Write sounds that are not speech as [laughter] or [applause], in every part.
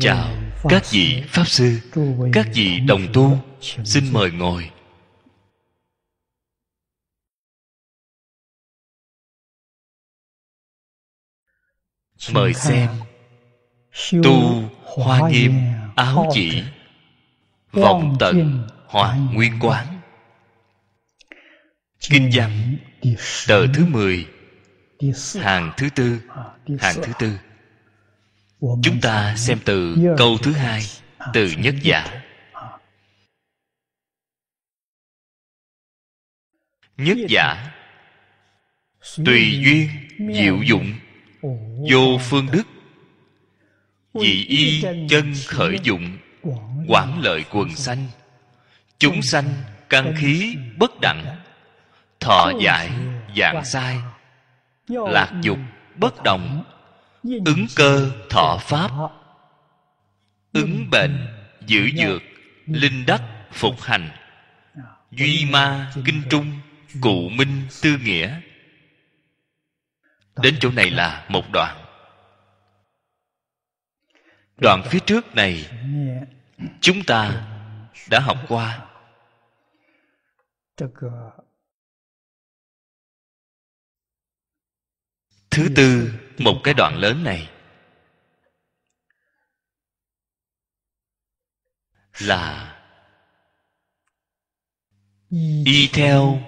chào các vị pháp sư các vị đồng tu xin mời ngồi mời xem tu hoa nghiêm áo chỉ vọng tận hoặc nguyên quán kinh văn tờ thứ mười hàng thứ tư hàng thứ tư chúng ta xem từ câu thứ hai từ nhất giả à. nhất giả tùy duyên diệu dụng vô phương đức dị y chân khởi dụng quảng lợi quần sanh chúng sanh căn khí bất đẳng thọ giải dạng sai lạc dục bất đồng ứng cơ thọ pháp ứng bệnh giữ dược linh đắc phục hành à, duy ma kinh trung cụ minh tư nghĩa đến chỗ này là một đoạn đoạn phía trước này chúng ta đã học qua thứ tư một cái đoạn lớn này là y theo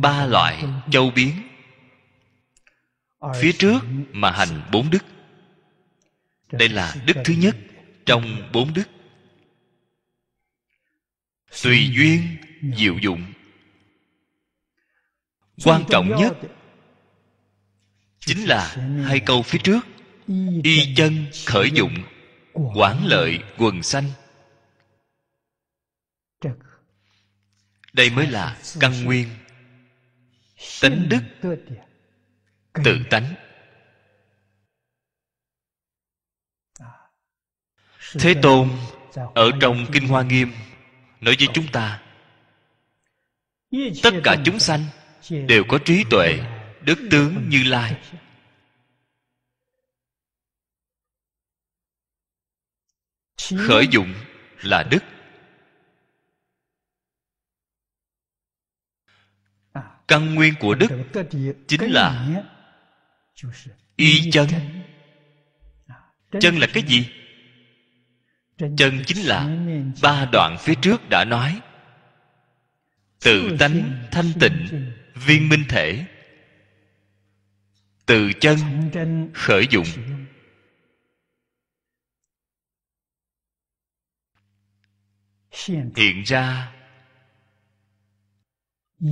ba loại châu biến phía trước mà hành bốn đức đây là đức thứ nhất trong bốn đức tùy duyên diệu dụng quan trọng nhất chính là hai câu phía trước y chân khởi dụng quản lợi quần xanh đây mới là căn nguyên tánh đức tự tánh thế tôn ở trong kinh hoa nghiêm nói với chúng ta tất cả chúng sanh đều có trí tuệ đức tướng như lai khởi dụng là đức căn nguyên của đức chính là y chân chân là cái gì chân chính là ba đoạn phía trước đã nói tự tánh thanh tịnh viên minh thể từ chân khởi dụng hiện ra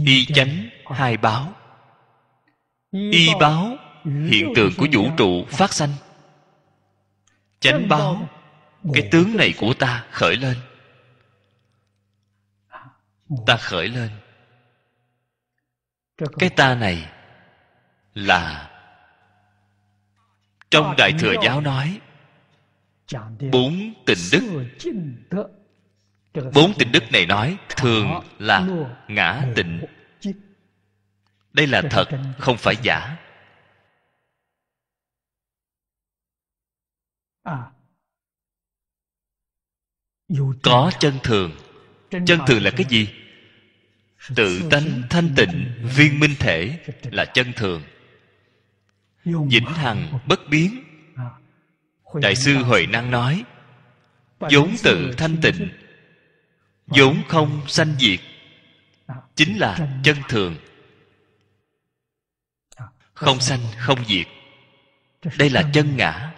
y chánh hai báo y báo hiện tượng của vũ trụ phát sanh chánh báo cái tướng này của ta khởi lên à, ta khởi lên cái ta này là trong đại thừa giáo nói bốn tình đức bốn tình đức này nói thường là ngã tịnh đây là thật không phải giả à. có chân thường chân thường là cái gì tự tánh thanh tịnh viên minh thể là chân thường vĩnh hằng bất biến à, đại sư huệ năng nói vốn tự thanh tịnh vốn không sanh diệt à, chính là chân thường à, không sanh không diệt đây là chân ngã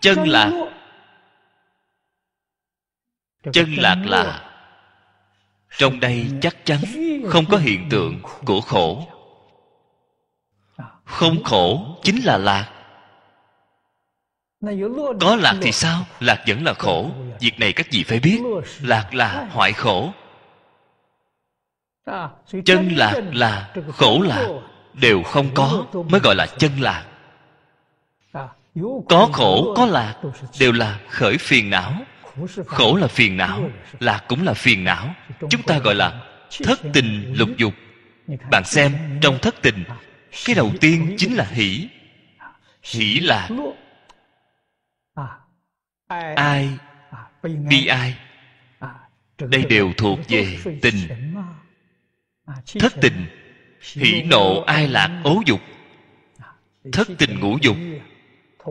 chân lạc chân lạc là trong đây chắc chắn không có hiện tượng của khổ không khổ chính là lạc có lạc thì sao lạc vẫn là khổ việc này các vị phải biết lạc là hoại khổ chân lạc là khổ lạc đều không có mới gọi là chân lạc có khổ có lạc đều là khởi phiền não khổ là phiền não lạc cũng là phiền não chúng ta gọi là thất tình lục dục bạn xem trong thất tình cái đầu tiên chính là hỷ hỷ là ai bi ai đây đều thuộc về tình thất tình hỷ nộ ai lạc ố dục thất tình ngũ dục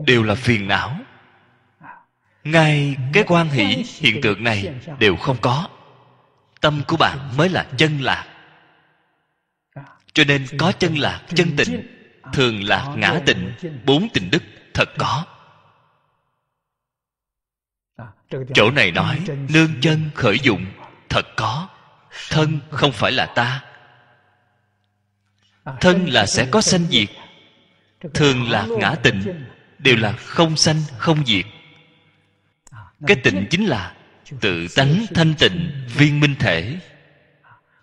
đều là phiền não ngay cái quan hỷ hiện tượng này đều không có tâm của bạn mới là chân lạc cho nên có chân lạc chân tịnh thường lạc ngã tịnh bốn tình đức thật có chỗ này nói nương chân khởi dụng thật có thân không phải là ta thân là sẽ có sanh diệt thường lạc ngã tịnh đều là không sanh không diệt cái tịnh chính là tự tánh thanh tịnh viên minh thể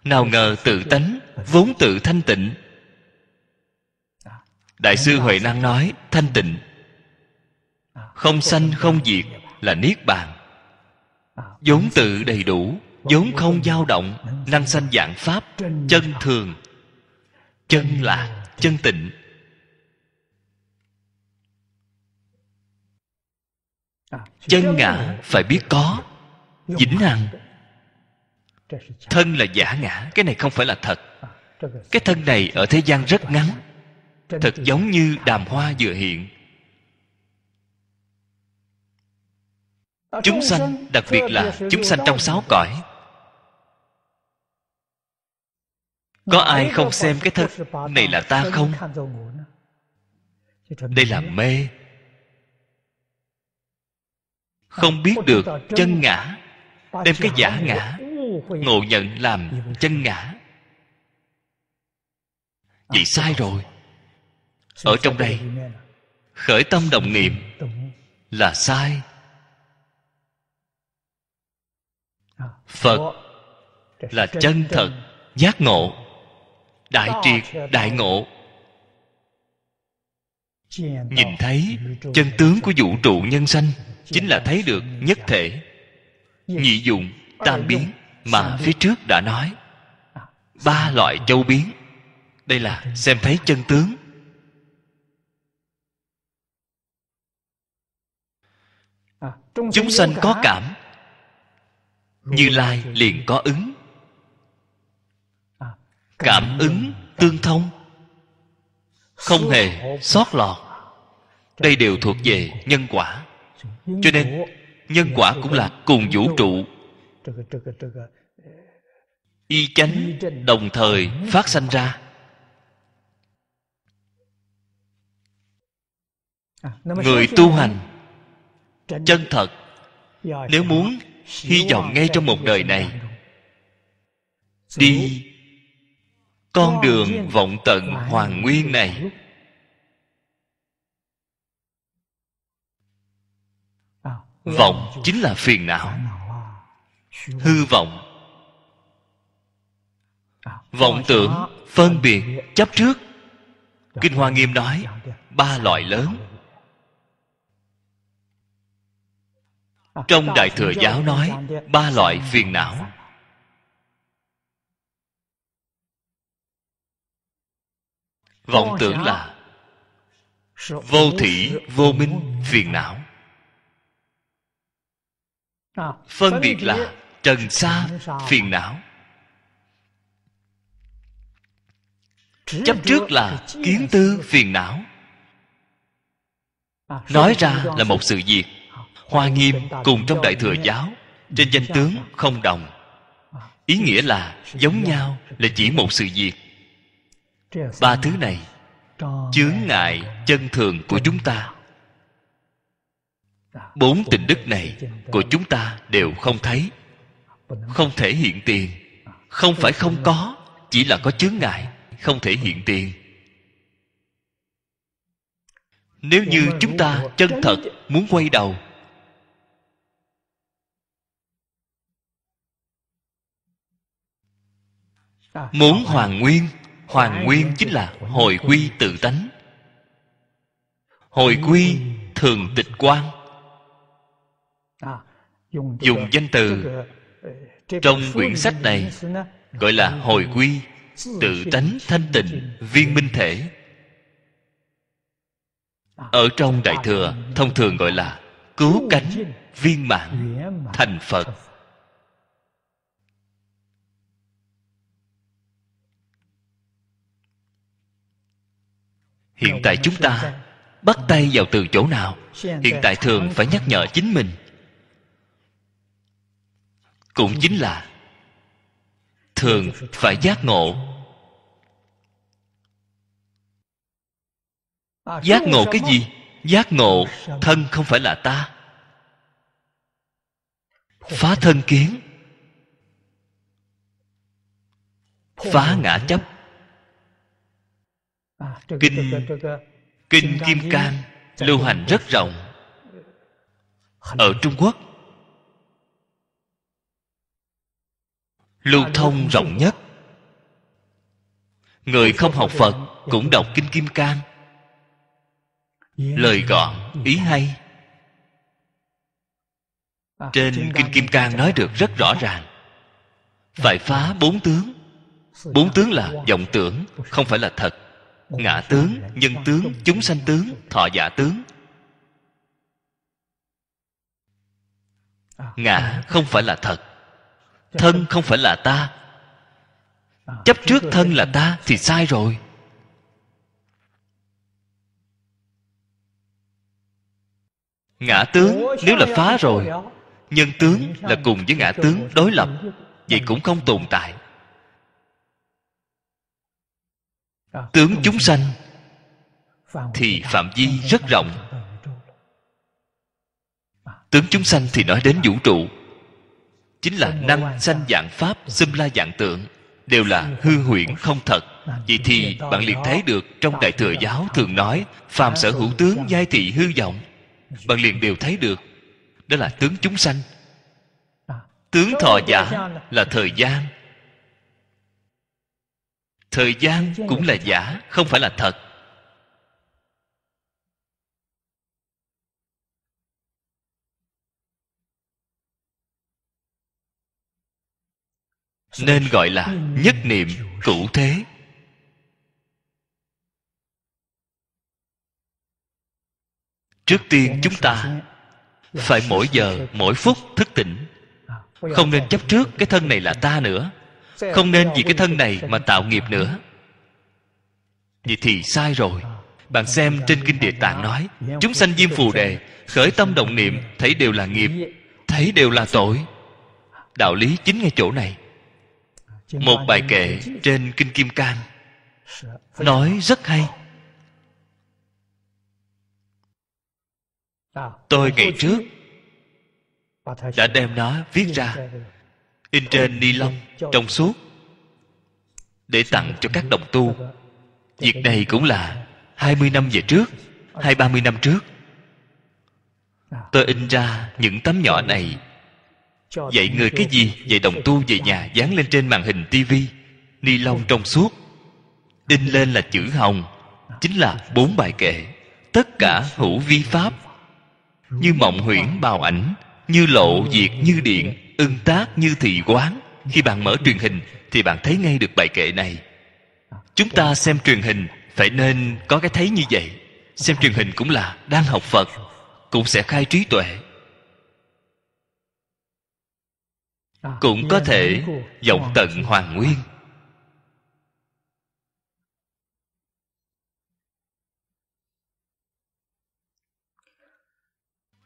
nào ngờ tự tánh vốn tự thanh tịnh đại sư huệ năng nói thanh tịnh không sanh không diệt là niết bàn vốn tự đầy đủ vốn không dao động năng sanh dạng pháp chân thường chân lạc chân tịnh chân ngã phải biết có vĩnh hằng thân là giả ngã cái này không phải là thật cái thân này ở thế gian rất ngắn thật giống như đàm hoa vừa hiện chúng sanh đặc biệt là chúng sanh trong sáu cõi có ai không xem cái thân này là ta không đây là mê không biết được chân ngã đem cái giả ngã ngộ nhận làm chân ngã vì sai rồi ở trong đây khởi tâm đồng niệm là sai phật là chân thật giác ngộ đại triệt đại ngộ nhìn thấy chân tướng của vũ trụ nhân sanh chính là thấy được nhất thể nhị dụng tam biến mà phía trước đã nói ba loại châu biến đây là xem thấy chân tướng chúng sanh có cảm như lai liền có ứng cảm ứng tương thông không hề sót lọt đây đều thuộc về nhân quả cho nên nhân quả cũng là cùng vũ trụ y chánh đồng thời phát sanh ra À, người tu hành chân thật nếu muốn hy vọng ngay trong một đời này đi con đường vọng tận hoàng nguyên này à, vọng chính là phiền não hư vọng à, vọng tưởng phân biệt chấp trước dạ. kinh hoa nghiêm nói dạ, dạ. ba loại lớn trong đại thừa giáo nói ba loại phiền não vọng tưởng là vô thị vô minh phiền não phân biệt là trần xa phiền não chấp trước là kiến tư phiền não nói ra là một sự việc hoa nghiêm cùng trong đại thừa giáo trên danh tướng không đồng ý nghĩa là giống nhau là chỉ một sự việc ba thứ này chướng ngại chân thường của chúng ta bốn tình đức này của chúng ta đều không thấy không thể hiện tiền không phải không có chỉ là có chướng ngại không thể hiện tiền nếu như chúng ta chân thật muốn quay đầu muốn hoàn nguyên hoàn nguyên chính là hồi quy tự tánh hồi quy thường tịch quan dùng danh từ trong quyển sách này gọi là hồi quy tự tánh thanh tịnh viên minh thể ở trong đại thừa thông thường gọi là cứu cánh viên mạng thành phật hiện tại chúng ta bắt tay vào từ chỗ nào hiện tại thường phải nhắc nhở chính mình cũng chính là thường phải giác ngộ giác ngộ cái gì giác ngộ thân không phải là ta phá thân kiến phá ngã chấp À, kinh kinh kim cang lưu hành rất rộng ở trung quốc lưu à, thông rộng nhất người không học phật cũng dạ. đọc kinh kim cang lời gọn ý dạ. hay à, trên kinh kim cang nói được rất rõ ràng dạ. phải phá bốn tướng bốn tướng là vọng tưởng không phải là thật ngã tướng nhân tướng chúng sanh tướng thọ giả tướng ngã không phải là thật thân không phải là ta chấp trước thân là ta thì sai rồi ngã tướng nếu là phá rồi nhân tướng là cùng với ngã tướng đối lập vậy cũng không tồn tại À, tướng chúng sanh thì phạm vi rất rộng tướng chúng sanh thì nói đến vũ trụ chính là năng sanh dạng pháp xâm la dạng tượng đều là hư huyễn không thật vậy thì bạn liền thấy được trong đại thừa giáo thường nói phàm sở hữu tướng giai thị hư vọng bạn liền đều thấy được đó là tướng chúng sanh à. tướng thọ giả là thời gian thời gian cũng là giả không phải là thật nên gọi là nhất niệm cửu thế trước tiên chúng ta phải mỗi giờ mỗi phút thức tỉnh không nên chấp trước cái thân này là ta nữa không nên vì cái thân này mà tạo nghiệp nữa vậy thì sai rồi bạn xem trên kinh địa tạng nói chúng sanh diêm phù đề khởi tâm động niệm thấy đều là nghiệp thấy đều là tội đạo lý chính ngay chỗ này một bài kệ trên kinh kim cang nói rất hay tôi ngày trước đã đem nó viết ra in trên ni lông trong suốt để tặng cho các đồng tu việc này cũng là 20 năm về trước hai ba mươi năm trước tôi in ra những tấm nhỏ này dạy người cái gì dạy đồng tu về nhà dán lên trên màn hình tivi ni lông trong suốt in lên là chữ hồng chính là bốn bài kệ tất cả hữu vi pháp như mộng huyễn bào ảnh như lộ diệt như điện ưng tác như thị quán khi bạn mở truyền hình thì bạn thấy ngay được bài kệ này chúng ta xem truyền hình phải nên có cái thấy như vậy xem truyền hình cũng là đang học phật cũng sẽ khai trí tuệ cũng có thể vọng tận hoàng nguyên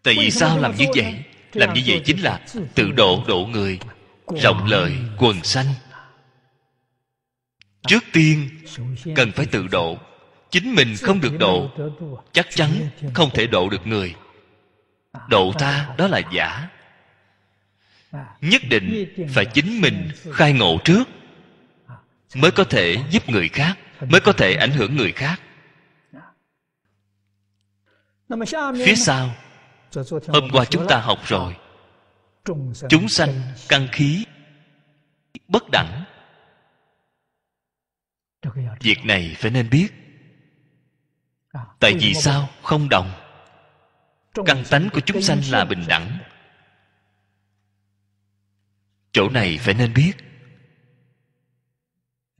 tại vì sao làm như vậy làm như vậy chính là tự độ độ người rộng lời quần sanh trước tiên cần phải tự độ chính mình không được độ chắc chắn không thể độ được người độ ta đó là giả nhất định phải chính mình khai ngộ trước mới có thể giúp người khác mới có thể ảnh hưởng người khác phía sau Hôm qua chúng ta học rồi Chúng sanh căng khí Bất đẳng Việc này phải nên biết à, Tại vì sao không đồng Căn tánh của chúng sanh là bình đẳng Chỗ này phải nên biết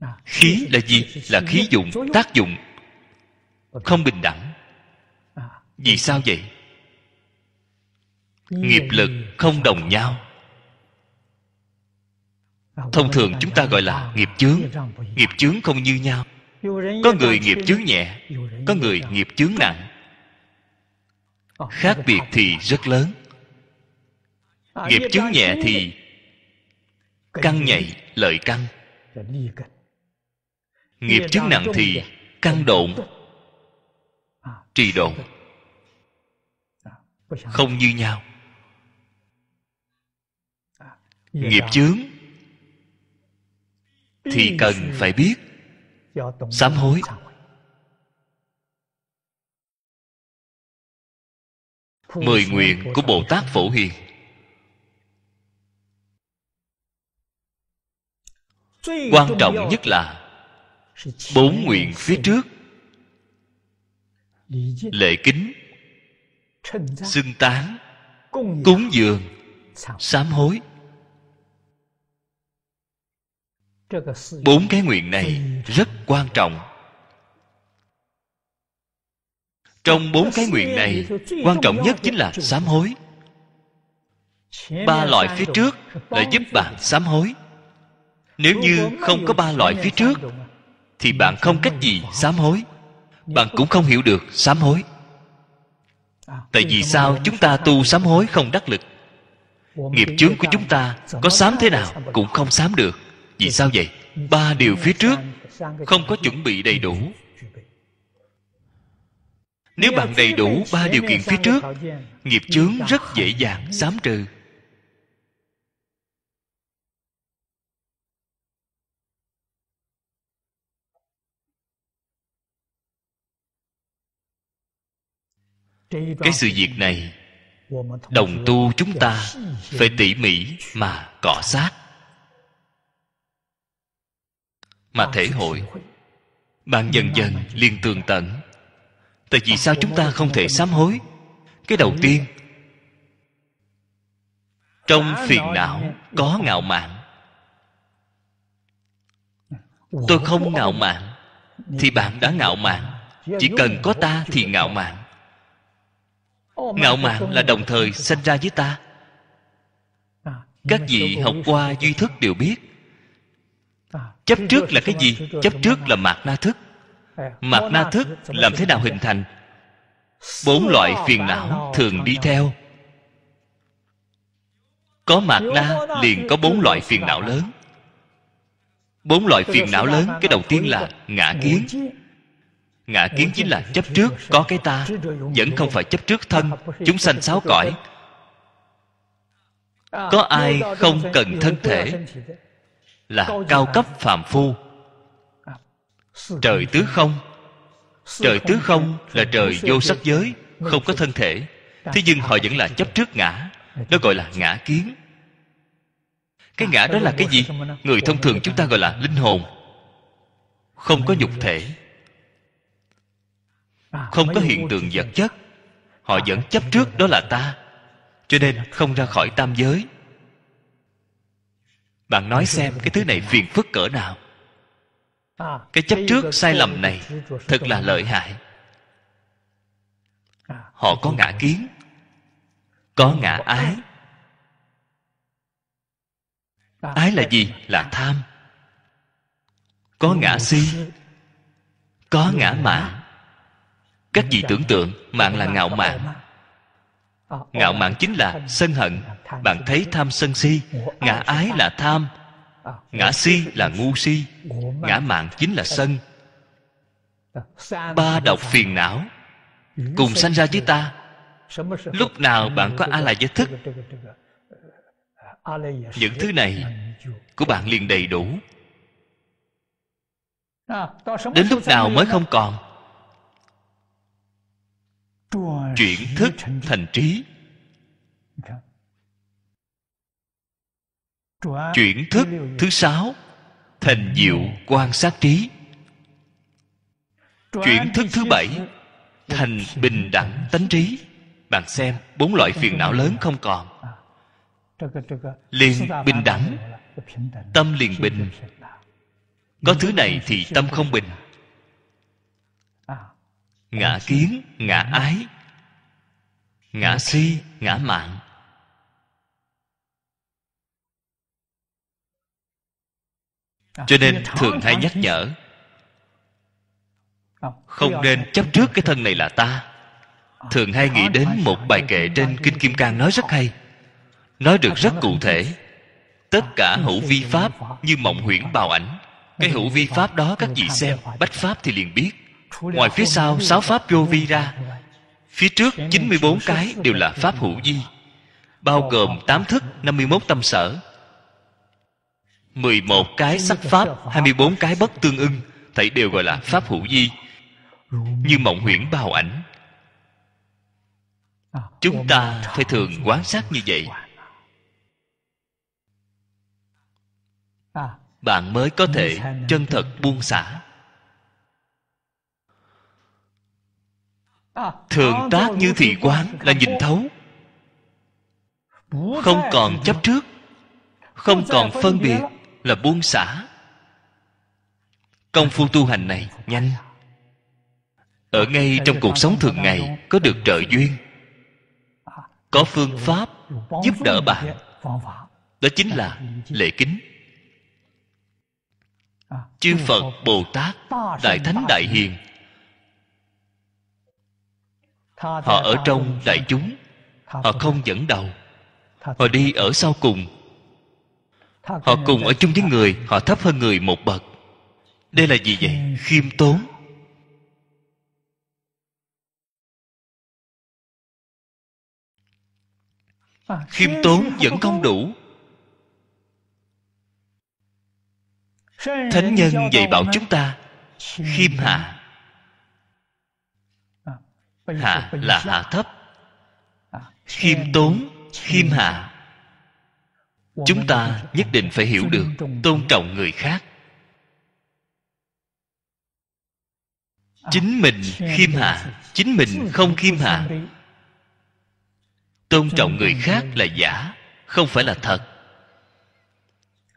à, Khí là gì? Là khí dụng, tác dụng Không bình đẳng à, Vì sao vậy? nghiệp lực không đồng nhau thông thường chúng ta gọi là nghiệp chướng nghiệp chướng không như nhau có người nghiệp chướng nhẹ có người nghiệp chướng nặng khác biệt thì rất lớn nghiệp chướng nhẹ thì căng nhạy lợi căng nghiệp chướng nặng thì căng độn trì độn không như nhau Dạ nghiệp chướng thì cần phải biết sám hối mười nguyện của bồ tát phổ hiền quan trọng nhất là bốn nguyện phía trước lệ kính xưng tán cúng dường sám hối bốn cái nguyện này rất quan trọng trong bốn cái nguyện này quan trọng nhất chính là sám hối ba loại phía trước là giúp bạn sám hối nếu như không có ba loại phía trước thì bạn không cách gì sám hối bạn cũng không hiểu được sám hối à, tại vì sao chúng ta tu sám hối không đắc lực nghiệp chướng của chúng ta có sám thế nào cũng không sám được vì sao vậy ba điều phía trước không có chuẩn bị đầy đủ nếu bạn đầy đủ ba điều kiện phía trước nghiệp chướng rất dễ dàng xám trừ cái sự việc này đồng tu chúng ta phải tỉ mỉ mà cọ sát mà thể hội bạn dần dần liền tường tận tại vì sao chúng ta không thể sám hối cái đầu tiên trong phiền não có ngạo mạn tôi không ngạo mạn thì bạn đã ngạo mạn chỉ cần có ta thì ngạo mạn ngạo mạn là đồng thời sinh ra với ta các vị học qua duy thức đều biết chấp trước là cái gì chấp trước là mạt na thức mạt na thức làm thế nào hình thành bốn loại phiền não thường đi theo có mạt na liền có bốn loại phiền não lớn bốn loại phiền não lớn cái đầu tiên là ngã kiến ngã kiến chính là chấp trước có cái ta vẫn không phải chấp trước thân chúng sanh sáu cõi có ai không cần thân thể là cao cấp phàm phu à, trời tứ không trời tứ không là trời vô sắc giới không có thân thể thế nhưng họ vẫn là chấp trước ngã đó gọi là ngã kiến cái ngã à, đó là cái gì người thông thường chúng ta gọi là linh hồn không có nhục thể à, không có hiện tượng vật chất họ vẫn chấp trước đó là ta cho nên không ra khỏi tam giới bạn nói xem cái thứ này phiền phức cỡ nào cái chấp trước sai lầm này thật là lợi hại họ có ngã kiến có ngã ái ái là gì là tham có ngã si có ngã mạng các vị tưởng tượng mạng là ngạo mạn ngạo mạn chính là sân hận bạn thấy tham sân si ngã ái là tham ngã si là ngu si ngã mạng chính là sân ba độc phiền não cùng sanh ra với ta lúc nào bạn có a la giới thức những thứ này của bạn liền đầy đủ đến lúc nào mới không còn chuyển thức thành trí chuyển thức thứ sáu thành diệu quan sát trí chuyển thức thứ bảy thành bình đẳng tánh trí bạn xem bốn loại phiền não lớn không còn à, liền bình đẳng tâm liền bình có thứ này thì tâm không bình à, ngã kiến ngã ái ngã si ngã mạng À, cho nên thường hay nhắc nhở không nên chấp trước cái thân này là ta à, thường hay nghĩ đến một bài kệ trên kinh kim cang nói rất hay nói được à, rất cụ thể tất cả hữu vi pháp như mộng huyễn bào ảnh cái hữu vi pháp đó các vị xem bách pháp thì liền biết ngoài phía sau sáu pháp vô vi ra phía trước 94 cái đều là pháp hữu vi bao gồm tám thức 51 tâm sở 11 cái sắc pháp 24 cái bất tương ưng Thảy đều gọi là pháp hữu di Như mộng huyễn bào ảnh à, Chúng ta phải thường quán sát như vậy à, Bạn mới có thể chân thật buông xả à, Thường tác như thị quán là nhìn thấu Không còn chấp trước Không còn phân biệt là buông xả công phu tu hành này nhanh ở ngay trong cuộc sống thường ngày có được trợ duyên có phương pháp giúp đỡ bạn đó chính là lễ kính chư phật bồ tát đại thánh đại hiền họ ở trong đại chúng họ không dẫn đầu họ đi ở sau cùng họ cùng ở chung với người họ thấp hơn người một bậc đây là gì vậy ừ. khiêm tốn à, khiêm tốn vẫn không đủ thánh nhân dạy bảo chúng ta khiêm hạ à, hạ là hạ thấp à, khiêm tốn khiêm hạ chúng ta nhất định phải hiểu được tôn trọng người khác chính mình khiêm hạ chính mình không khiêm hạ tôn trọng người khác là giả không phải là thật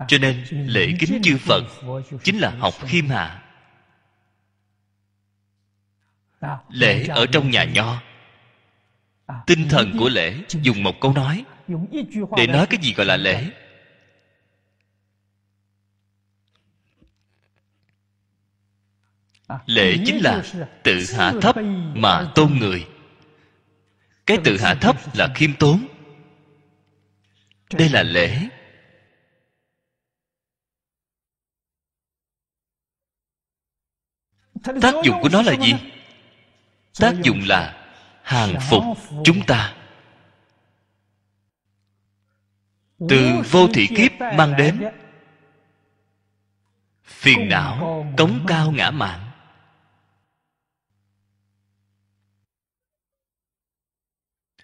cho nên lễ kính chư phật chính là học khiêm hạ lễ ở trong nhà nho tinh thần của lễ dùng một câu nói để nói cái gì gọi là lễ lễ chính là tự hạ thấp mà tôn người cái tự hạ thấp là khiêm tốn đây là lễ tác dụng của nó là gì tác dụng là hàng phục chúng ta từ vô thị kiếp mang đến phiền não cống cao ngã mạn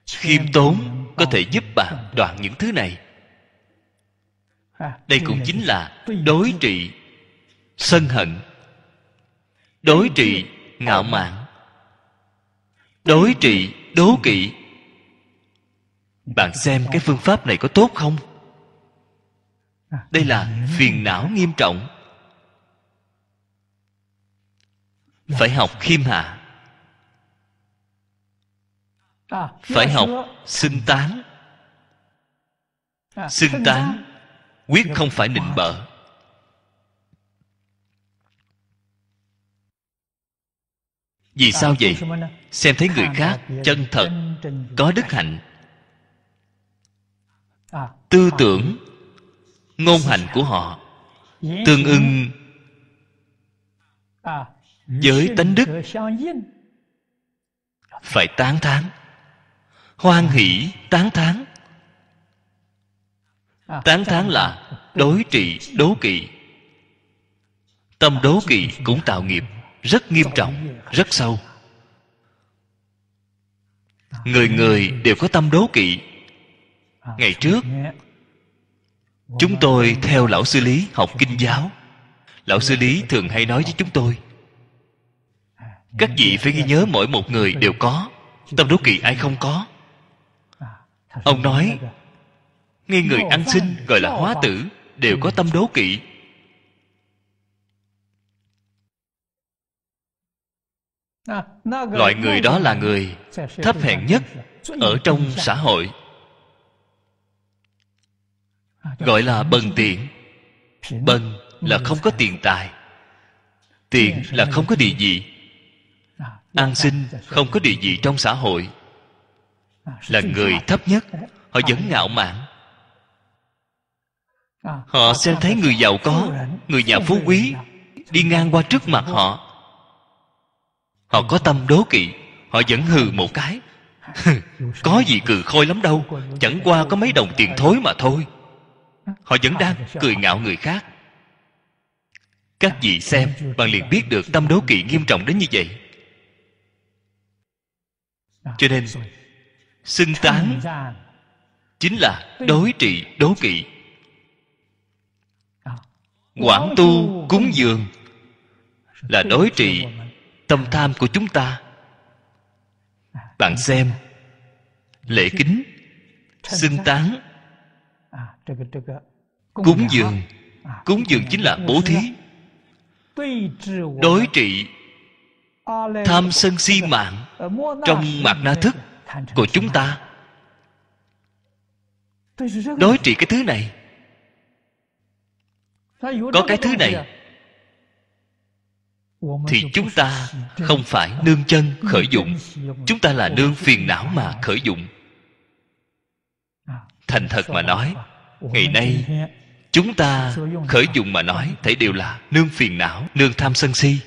khiêm tốn có thể giúp bạn đoạn những thứ này đây cũng chính là đối trị sân hận đối trị ngạo mạn đối trị đố kỵ bạn xem cái phương pháp này có tốt không đây là phiền não nghiêm trọng phải học khiêm hạ phải học xưng tán xưng tán quyết không phải nịnh bợ vì sao vậy xem thấy người khác chân thật có đức hạnh à, tư tưởng ngôn hành của họ tương ưng à, với tánh đức phải tán thán hoan hỷ tán thán à, tán thán là đối trị đố kỵ tâm đố kỵ cũng tạo nghiệp rất nghiêm trọng rất sâu người người đều có tâm đố kỵ à, ngày trước chúng vâng, tôi vâng. theo lão sư lý học kinh giáo lão vâng, sư lý thường hay nói với chúng tôi à, các vị phải ghi nhớ mỗi một người đều có tâm đố kỵ ai không có ông nói ngay người ăn xin gọi là hóa tử đều có tâm đố kỵ À, loại người đó là người thấp hèn nhất ở trong xã hội gọi à, là bần tiện bần là không có tiền tài tiền là không có địa vị an sinh không có địa vị trong xã hội là người thấp nhất họ vẫn ngạo mạn à, họ xem thấy người giàu có người nhà phú quý đi ngang qua trước mặt họ Họ có tâm đố kỵ Họ vẫn hừ một cái [laughs] Có gì cười khôi lắm đâu Chẳng qua có mấy đồng tiền thối mà thôi Họ vẫn đang cười ngạo người khác Các vị xem Bạn liền biết được tâm đố kỵ nghiêm trọng đến như vậy Cho nên Xưng tán Chính là đối trị đố kỵ Quảng tu cúng dường Là đối trị tâm tham của chúng ta bạn xem lễ kính xưng tán cúng dường cúng dường chính là bố thí đối trị tham sân si mạng trong mặt na thức của chúng ta đối trị cái thứ này có cái thứ này thì chúng ta không phải nương chân khởi dụng chúng ta là nương phiền não mà khởi dụng thành thật mà nói ngày nay chúng ta khởi dụng mà nói thấy đều là nương phiền não nương tham sân si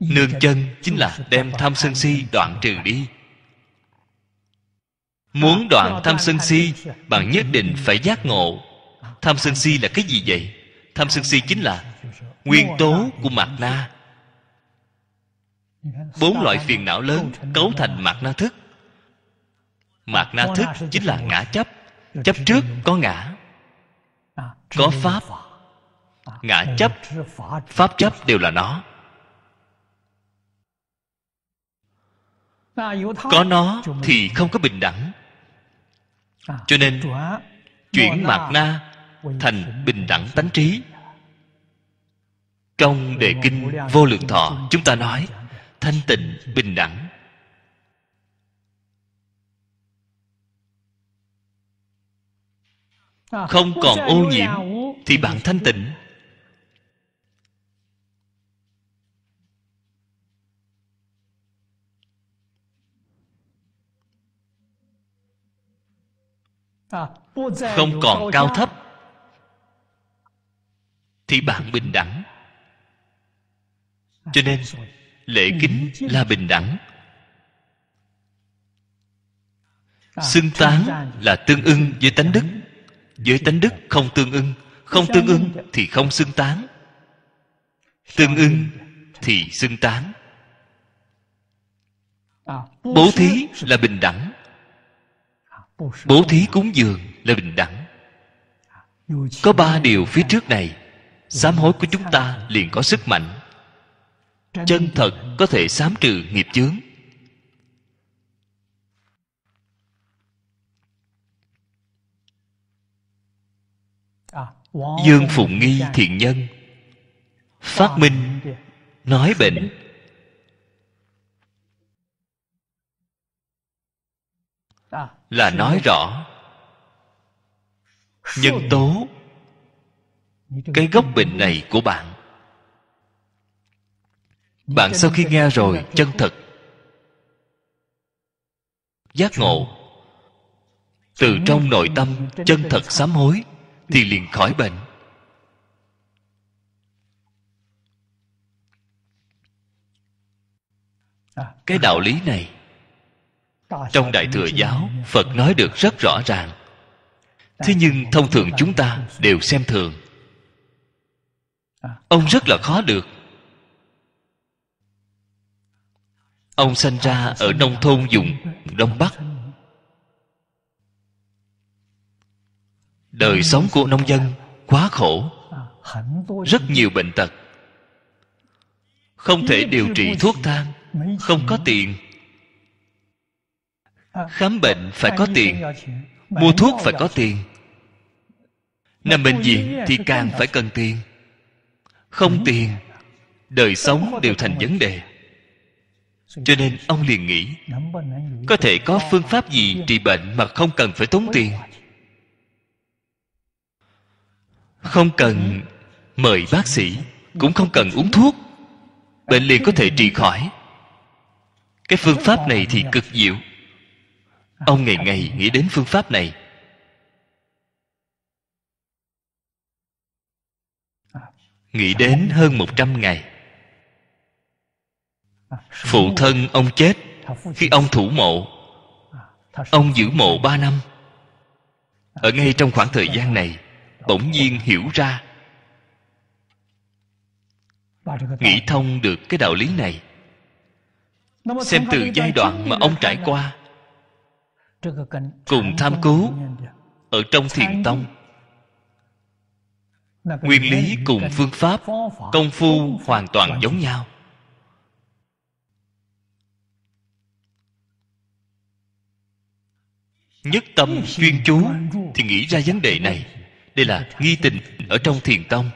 nương chân chính là đem tham sân si đoạn trừ đi muốn đoạn tham sân si bạn nhất định phải giác ngộ tham sân si là cái gì vậy tham sân si chính là nguyên tố của mạt na bốn loại phiền não lớn cấu thành mạt na thức mạt na thức chính là ngã chấp chấp trước có ngã có pháp ngã chấp pháp chấp đều là nó có nó thì không có bình đẳng cho nên chuyển mạt na thành bình đẳng tánh trí trong đề kinh vô lượng thọ chúng ta nói thanh tịnh bình đẳng không còn ô nhiễm thì bạn thanh tịnh không còn cao thấp thì bạn bình đẳng cho nên lễ ừ. kính là bình đẳng à, xưng tán là tương ưng với tánh đức với tánh đức không tương ưng không tương ưng thì không xưng tán tương ưng thì xưng tán bố thí là bình đẳng bố thí cúng dường là bình đẳng à, có ba điều phía trước này sám hối của chúng dạ. ta liền có sức mạnh chân thật có thể xám trừ nghiệp chướng à, dương phụng dạ. nghi thiện nhân phát minh nói bệnh à, là nói rõ nhân tố cái gốc bệnh này của bạn bạn sau khi nghe rồi chân thật giác ngộ từ trong nội tâm chân thật sám hối thì liền khỏi bệnh cái đạo lý này trong đại thừa giáo phật nói được rất rõ ràng thế nhưng thông thường chúng ta đều xem thường ông rất là khó được ông sinh ra ở nông thôn vùng đông bắc đời sống của nông dân quá khổ rất nhiều bệnh tật không thể điều trị thuốc thang không có tiền khám bệnh phải có tiền mua thuốc phải có tiền nằm bệnh viện thì càng phải cần tiền không tiền đời sống đều thành vấn đề cho nên ông liền nghĩ có thể có phương pháp gì trị bệnh mà không cần phải tốn tiền không cần mời bác sĩ cũng không cần uống thuốc bệnh liền có thể trị khỏi cái phương pháp này thì cực diệu ông ngày ngày nghĩ đến phương pháp này nghĩ đến hơn một trăm ngày phụ thân ông chết khi ông thủ mộ ông giữ mộ ba năm ở ngay trong khoảng thời gian này bỗng nhiên hiểu ra nghĩ thông được cái đạo lý này xem từ giai đoạn mà ông trải qua cùng tham cứu ở trong thiền tông nguyên lý cùng phương pháp công phu hoàn toàn giống nhau nhất tâm chuyên chú thì nghĩ ra vấn đề này đây là nghi tình ở trong thiền tông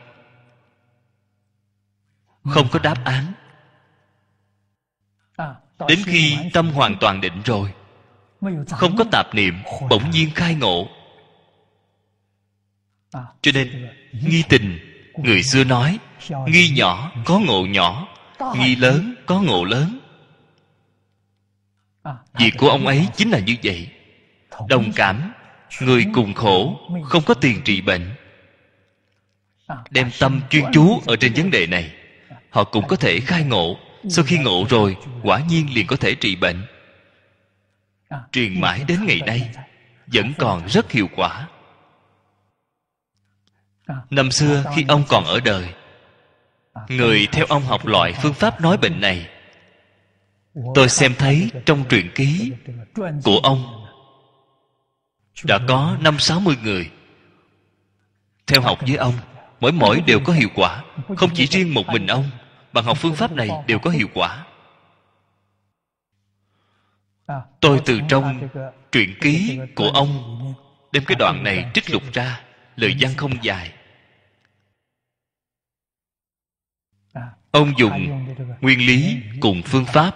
không có đáp án đến khi tâm hoàn toàn định rồi không có tạp niệm bỗng nhiên khai ngộ cho nên nghi tình người xưa nói nghi nhỏ có ngộ nhỏ nghi lớn có ngộ lớn việc của ông ấy chính là như vậy đồng cảm người cùng khổ không có tiền trị bệnh à, đem à, tâm chuyên chú ở trên vấn đề này họ cũng có thể khai ngộ sau khi ngộ rồi quả nhiên liền có thể trị bệnh à, truyền mãi đến ngày nay vẫn còn rất hiệu quả năm xưa khi ông còn ở đời người theo ông học loại phương pháp nói bệnh này tôi xem thấy trong truyện ký của ông đã có năm sáu mươi người theo học với ông mỗi mỗi đều có hiệu quả không chỉ riêng một mình ông bằng học phương pháp này đều có hiệu quả à, tôi từ trong truyện ký của ông đem cái đoạn này trích lục ra lời văn không dài à, ông dùng nguyên lý cùng phương pháp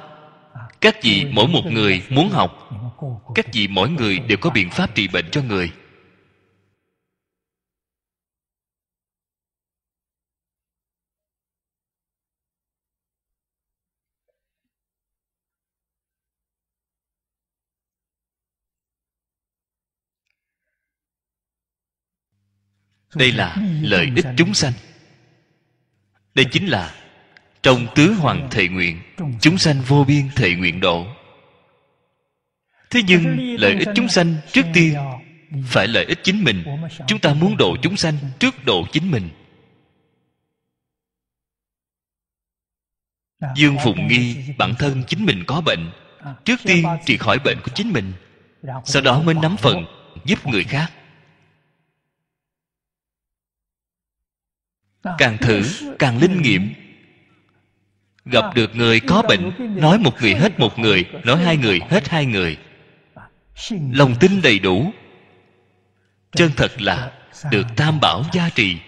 à, các vị mỗi một người muốn học cách gì mỗi người đều có biện pháp trị bệnh cho người đây là lợi ích chúng sanh đây chính là trong tứ hoàng thệ nguyện chúng sanh vô biên thệ nguyện độ thế nhưng lợi ích chúng sanh trước tiên phải lợi ích chính mình chúng ta muốn độ chúng sanh trước độ chính mình dương phụng nghi bản thân chính mình có bệnh trước tiên trị khỏi bệnh của chính mình sau đó mới nắm phần giúp người khác càng thử càng linh nghiệm gặp được người có bệnh nói một người hết một người nói hai người hết hai người lòng tin đầy đủ chân thật là được tam bảo gia trì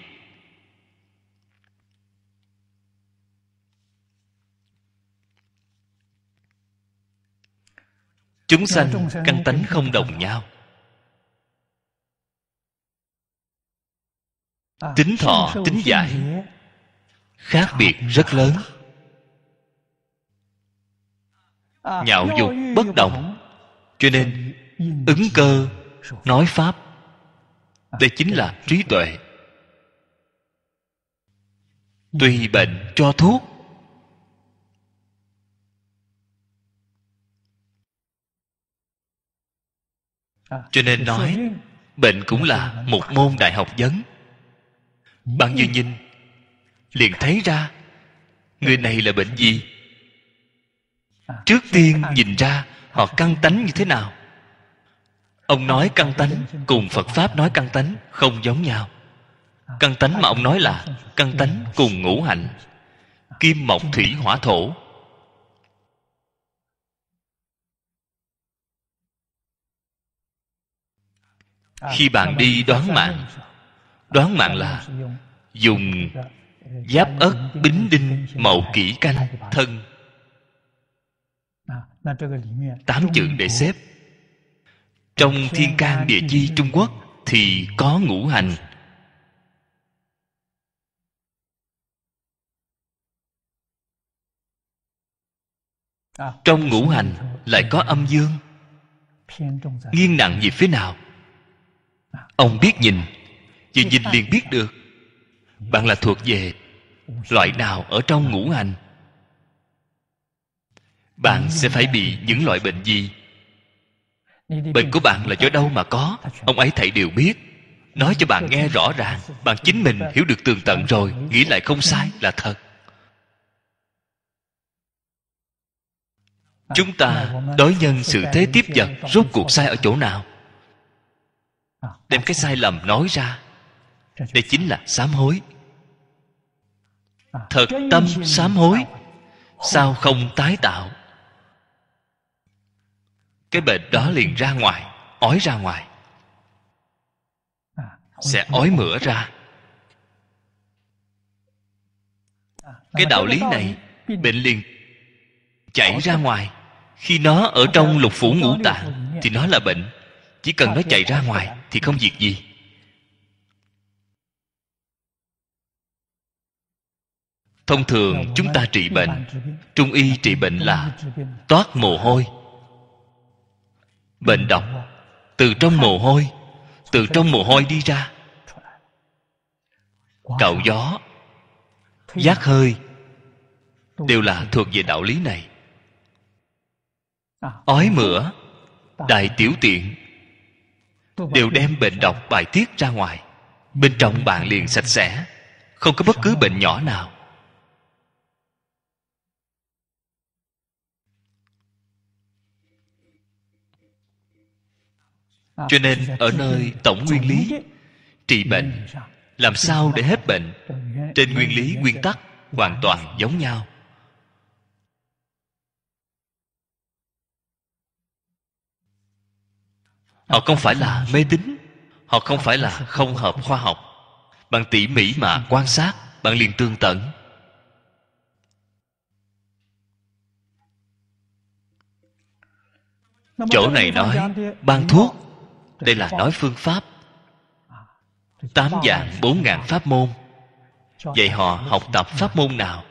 chúng sanh căn tánh không đồng nhau tính thọ tính giải khác biệt rất lớn nhạo dục bất đồng cho nên ứng cơ nói pháp đây chính là trí tuệ tùy bệnh cho thuốc cho nên nói bệnh cũng là một môn đại học vấn bạn vừa nhìn liền thấy ra người này là bệnh gì trước tiên nhìn ra họ căng tánh như thế nào ông nói căn tánh cùng phật pháp nói căn tánh không giống nhau căn tánh mà ông nói là căn tánh cùng ngũ hạnh kim mộc thủy hỏa thổ khi bạn đi đoán mạng đoán mạng là dùng giáp ất bính đinh mậu kỷ canh thân tám chữ để xếp trong thiên can địa chi trung quốc thì có ngũ hành trong ngũ hành lại có âm dương nghiêng nặng về phía nào ông biết nhìn chỉ nhìn liền biết được bạn là thuộc về loại nào ở trong ngũ hành bạn sẽ phải bị những loại bệnh gì bệnh của bạn là do đâu mà có ông ấy thầy đều biết nói cho bạn nghe rõ ràng bạn chính mình hiểu được tường tận rồi nghĩ lại không sai là thật chúng ta đối nhân sự thế tiếp vật rốt cuộc sai ở chỗ nào à, đem cái sai lầm nói ra đây chính là sám hối à, thật tâm sám hối sao không tái tạo cái bệnh đó liền ra ngoài ói ra ngoài sẽ ói mửa ra cái đạo lý này bệnh liền chảy ra ngoài khi nó ở trong lục phủ ngũ tạng thì nó là bệnh chỉ cần nó chạy ra ngoài thì không việc gì thông thường chúng ta trị bệnh trung y trị bệnh là toát mồ hôi bệnh độc từ trong mồ hôi từ trong mồ hôi đi ra cạo gió giác hơi đều là thuộc về đạo lý này ói mửa đại tiểu tiện đều đem bệnh độc bài tiết ra ngoài bên trong bạn liền sạch sẽ không có bất cứ bệnh nhỏ nào À, cho nên ở nơi tổng nguyên lý trị ừ, bệnh dạ. làm sao để hết bệnh trên nguyên lý nguyên tắc hoàn toàn giống nhau họ không phải là mê tín họ không phải là không hợp khoa học bằng tỉ mỉ mà quan sát bạn liền tương tận chỗ này nói ban thuốc đây là nói phương pháp tám dạng bốn ngàn pháp môn vậy họ học tập pháp môn nào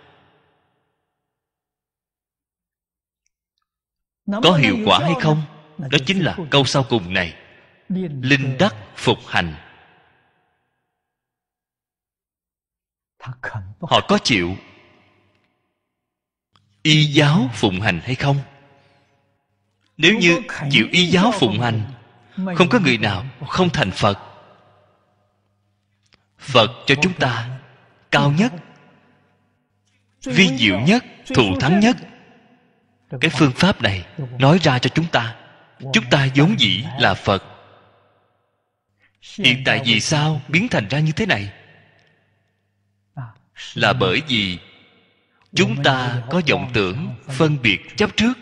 có hiệu quả hay không đó chính là câu sau cùng này linh đắc phục hành họ có chịu y giáo phụng hành hay không nếu như chịu y giáo phụng hành không có người nào không thành phật phật cho chúng ta cao nhất vi diệu nhất thù thắng nhất cái phương pháp này nói ra cho chúng ta chúng ta vốn dĩ là phật hiện tại vì sao biến thành ra như thế này là bởi vì chúng ta có vọng tưởng phân biệt chấp trước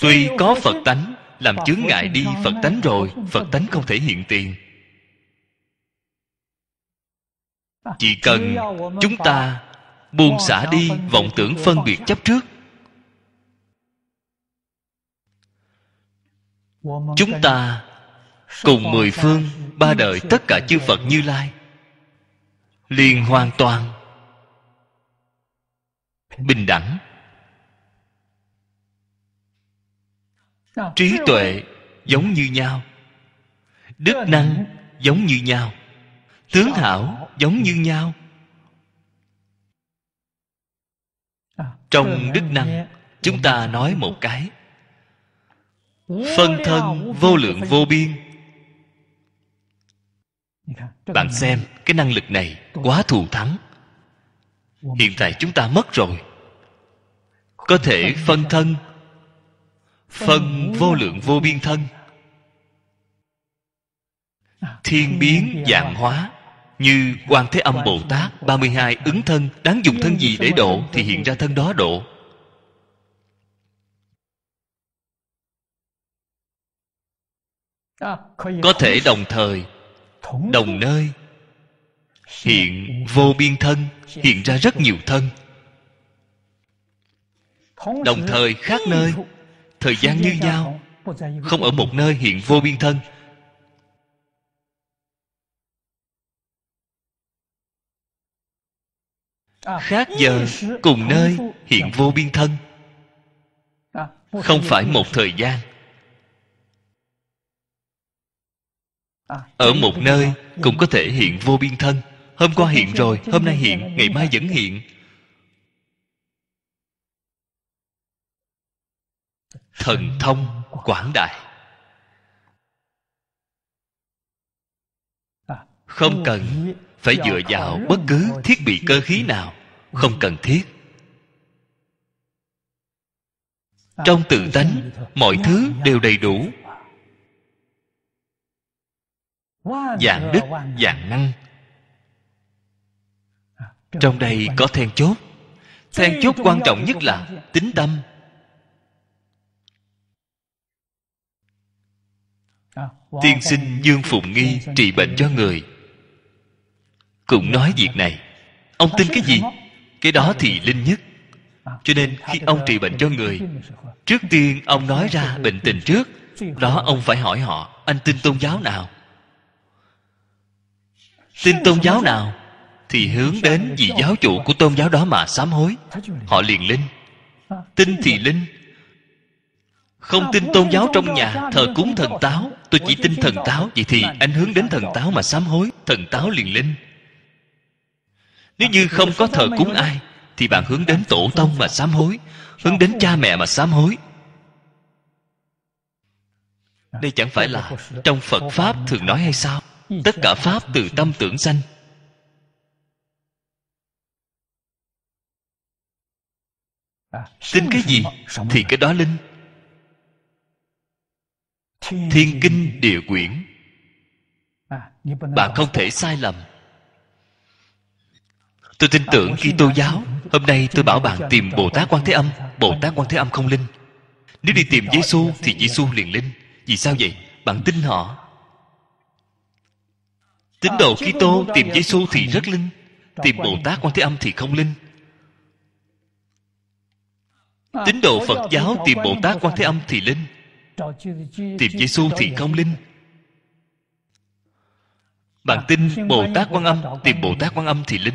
Tuy có Phật tánh Làm chướng ngại đi Phật tánh rồi Phật tánh không thể hiện tiền Chỉ à, cần chúng ta buông xả đi vọng tưởng phân biệt chấp trước Chúng ta cùng mười phương ba đời tất cả chư Phật Như Lai liền hoàn toàn bình đẳng Ờ, trí tuệ giống như nhau đức năng giống như nhau tướng ờ. hảo giống như nhau ờ, trong đức năng chúng ta nói một cái phân thân vô lượng vô biên dạ, bạn xem cái năng lực này quá thù thắng hiện tại chúng ta mất rồi có thể phân thân phân vô lượng vô biên thân Thiên biến dạng hóa Như quan Thế Âm Bồ Tát 32 ứng thân Đáng dùng thân gì để độ Thì hiện ra thân đó độ Có thể đồng thời Đồng nơi Hiện vô biên thân Hiện ra rất nhiều thân Đồng thời khác nơi thời gian như nhau không ở một nơi hiện vô biên thân khác giờ cùng nơi hiện vô biên thân không phải một thời gian ở một nơi cũng có thể hiện vô biên thân hôm qua hiện rồi hôm nay hiện ngày mai vẫn hiện thần thông quảng đại không cần phải dựa vào bất cứ thiết bị cơ khí nào không cần thiết trong tự tánh mọi thứ đều đầy đủ dạng đức dạng năng trong đây có then chốt then chốt quan trọng nhất là tính tâm tiên sinh dương phụng nghi trị bệnh cho người cũng nói việc này ông tin cái gì cái đó thì linh nhất cho nên khi ông trị bệnh cho người trước tiên ông nói ra bệnh tình trước đó ông phải hỏi họ anh tin tôn giáo nào tin tôn giáo nào thì hướng đến vị giáo chủ của tôn giáo đó mà sám hối họ liền linh tin thì linh không tin tôn giáo trong nhà thờ cúng thần táo tôi chỉ tin thần táo vậy thì anh hướng đến thần táo mà sám hối thần táo liền linh nếu như không có thờ cúng ai thì bạn hướng đến tổ tông mà sám hối hướng đến cha mẹ mà sám hối đây chẳng phải là trong phật pháp thường nói hay sao tất cả pháp từ tâm tưởng sanh tin cái gì thì cái đó linh thiên kinh địa quyển à, bạn không thể sai lầm tôi tin à, tưởng khi tô giáo hôm nay tôi bảo bạn tìm bồ tát quan thế âm bồ tát quan thế âm không linh nếu đi tìm giê xu thì giê xu liền linh vì sao vậy bạn tin họ tín à, đồ khi tô tìm giê xu thì rất linh tìm bồ tát quan thế âm thì không linh tín đồ phật giáo tìm bồ tát quan thế âm thì linh Tìm Giêsu thì không linh Bạn à, tin Bồ Tát Quan Âm Tìm Bồ Tát Quan Âm thì linh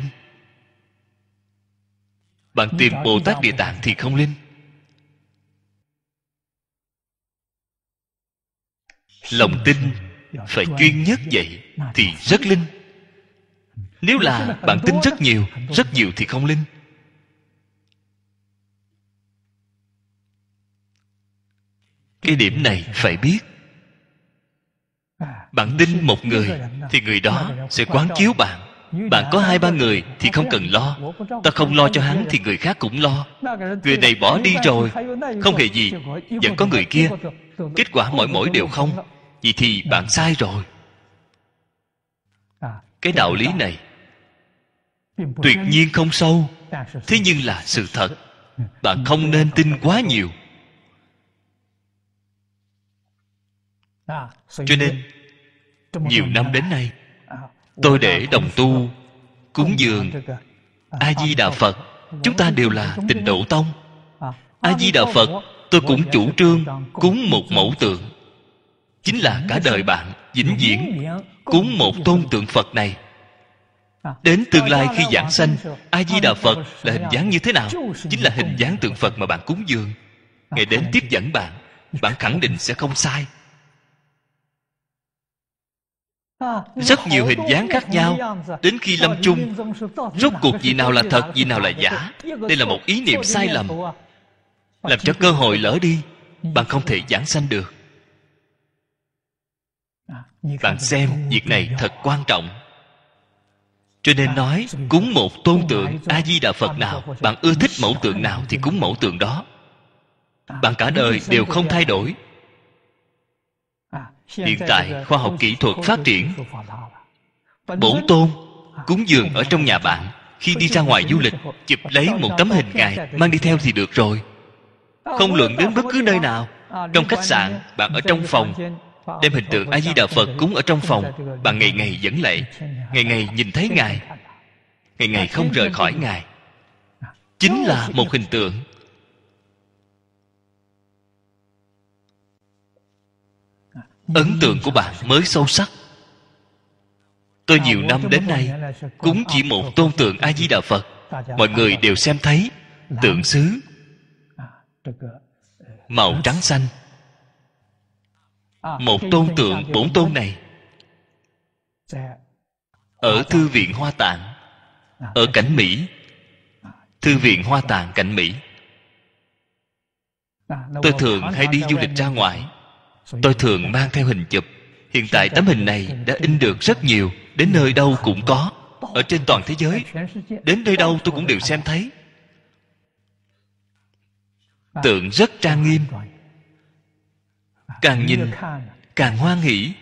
Bạn tìm Bồ Tát Địa Tạng thì không linh Lòng tin phải chuyên nhất vậy Thì rất linh Nếu là bạn tin rất nhiều Rất nhiều thì không linh cái điểm này phải biết bạn tin một người thì người đó sẽ quán chiếu bạn bạn có hai ba người thì không cần lo ta không lo cho hắn thì người khác cũng lo người này bỏ đi rồi không hề gì vẫn có người kia kết quả mỗi mỗi đều không vì thì bạn sai rồi cái đạo lý này tuyệt nhiên không sâu thế nhưng là sự thật bạn không nên tin quá nhiều À, cho nên nhiều năm đến nay à, tôi để đồng tu cúng dường à. a di đà phật chúng ta đều là tịnh độ tông a di đà phật tôi cũng chủ trương cúng một mẫu tượng chính là cả đời bạn vĩnh viễn cúng một tôn tượng phật này đến tương lai khi giảng sanh a di đà phật là hình dáng như thế nào chính là hình dáng tượng phật mà bạn cúng dường ngày đến tiếp dẫn bạn bạn khẳng định sẽ không sai rất nhiều hình dáng khác nhau đến khi lâm chung rốt cuộc gì nào là thật gì nào là giả đây là một ý niệm sai lầm làm cho cơ hội lỡ đi bạn không thể giảng sanh được à, bạn xem việc này thật quan trọng cho nên à, nói cúng một tôn tượng a di đà phật nào bạn ưa thích mẫu tượng nào thì cúng mẫu tượng đó à, bạn cả đời đều không thay đổi hiện tại khoa học kỹ thuật phát triển bổn tôn à, cúng dường ở trong nhà bạn khi đi ra ngoài du lịch chụp lấy một tấm hình ngài mang đi theo thì được rồi ờ, không luận đến bất cứ nơi nào ờ, trong khách sạn bạn ở trong phòng đem hình tượng a di đà phật cúng ở trong phòng bạn ngày ngày dẫn lệ ngày ngày nhìn thấy ngài ngày ngày không rời khỏi ngài chính là một hình tượng ấn tượng của bạn mới sâu sắc tôi nhiều năm đến nay cũng chỉ một tôn tượng a di đà phật mọi người đều xem thấy tượng xứ màu trắng xanh một tôn tượng bổn tôn này ở thư viện hoa tạng ở cảnh mỹ thư viện hoa tạng cảnh mỹ tôi thường hay đi du lịch ra ngoài tôi thường mang theo hình chụp hiện tại tấm hình này đã in được rất nhiều đến nơi đâu cũng có ở trên toàn thế giới đến nơi đâu tôi cũng đều xem thấy tượng rất trang nghiêm càng nhìn càng hoan hỷ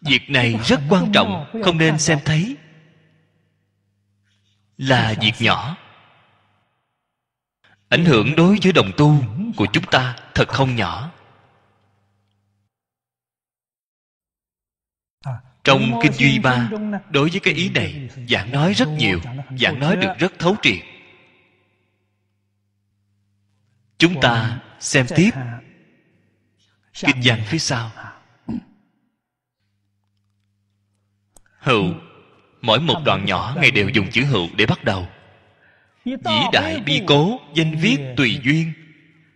việc này rất quan trọng không nên xem thấy là việc nhỏ ảnh hưởng đối với đồng tu của chúng ta thật không nhỏ trong kinh duy ba đối với cái ý này giảng nói rất nhiều giảng nói được rất thấu triệt chúng ta xem tiếp kinh văn phía sau hữu mỗi một đoạn nhỏ ngài đều dùng chữ hữu để bắt đầu Dĩ đại bi cố Danh viết tùy duyên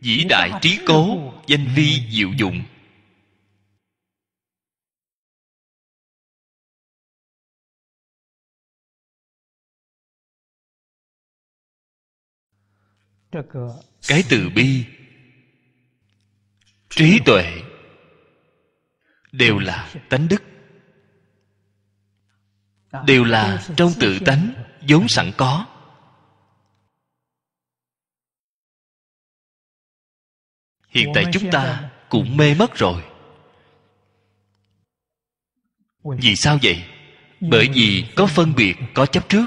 Dĩ đại trí cố Danh vi diệu dụng Cái từ bi Trí tuệ Đều là tánh đức Đều là trong tự tánh vốn sẵn có hiện tại chúng ta cũng mê mất rồi vì sao vậy bởi vì có phân biệt có chấp trước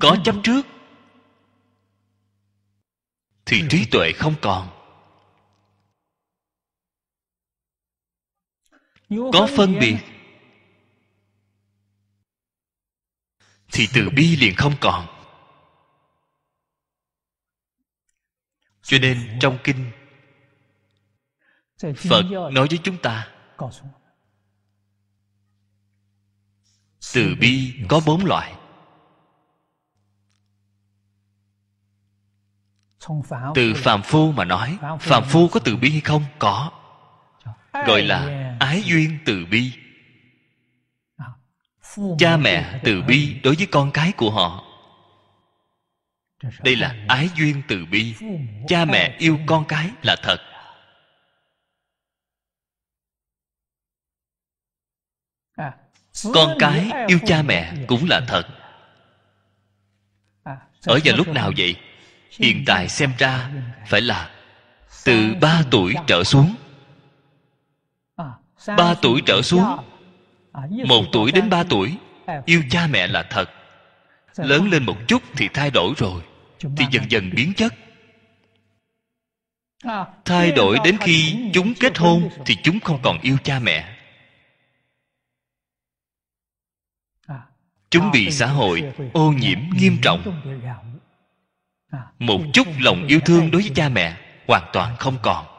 có chấp trước thì trí tuệ không còn có phân biệt thì từ bi liền không còn cho nên trong kinh phật nói với chúng ta từ bi có bốn loại từ phàm phu mà nói phàm phu có từ bi hay không có gọi là ái duyên từ bi cha mẹ từ bi đối với con cái của họ đây là ái duyên từ bi cha mẹ yêu con cái là thật con cái yêu cha mẹ cũng là thật ở vào lúc nào vậy hiện tại xem ra phải là từ ba tuổi trở xuống ba tuổi trở xuống một tuổi đến ba tuổi yêu cha mẹ là thật lớn lên một chút thì thay đổi rồi thì dần dần biến chất thay đổi đến khi chúng kết hôn thì chúng không còn yêu cha mẹ chúng bị xã hội ô nhiễm nghiêm trọng một chút lòng yêu thương đối với cha mẹ hoàn toàn không còn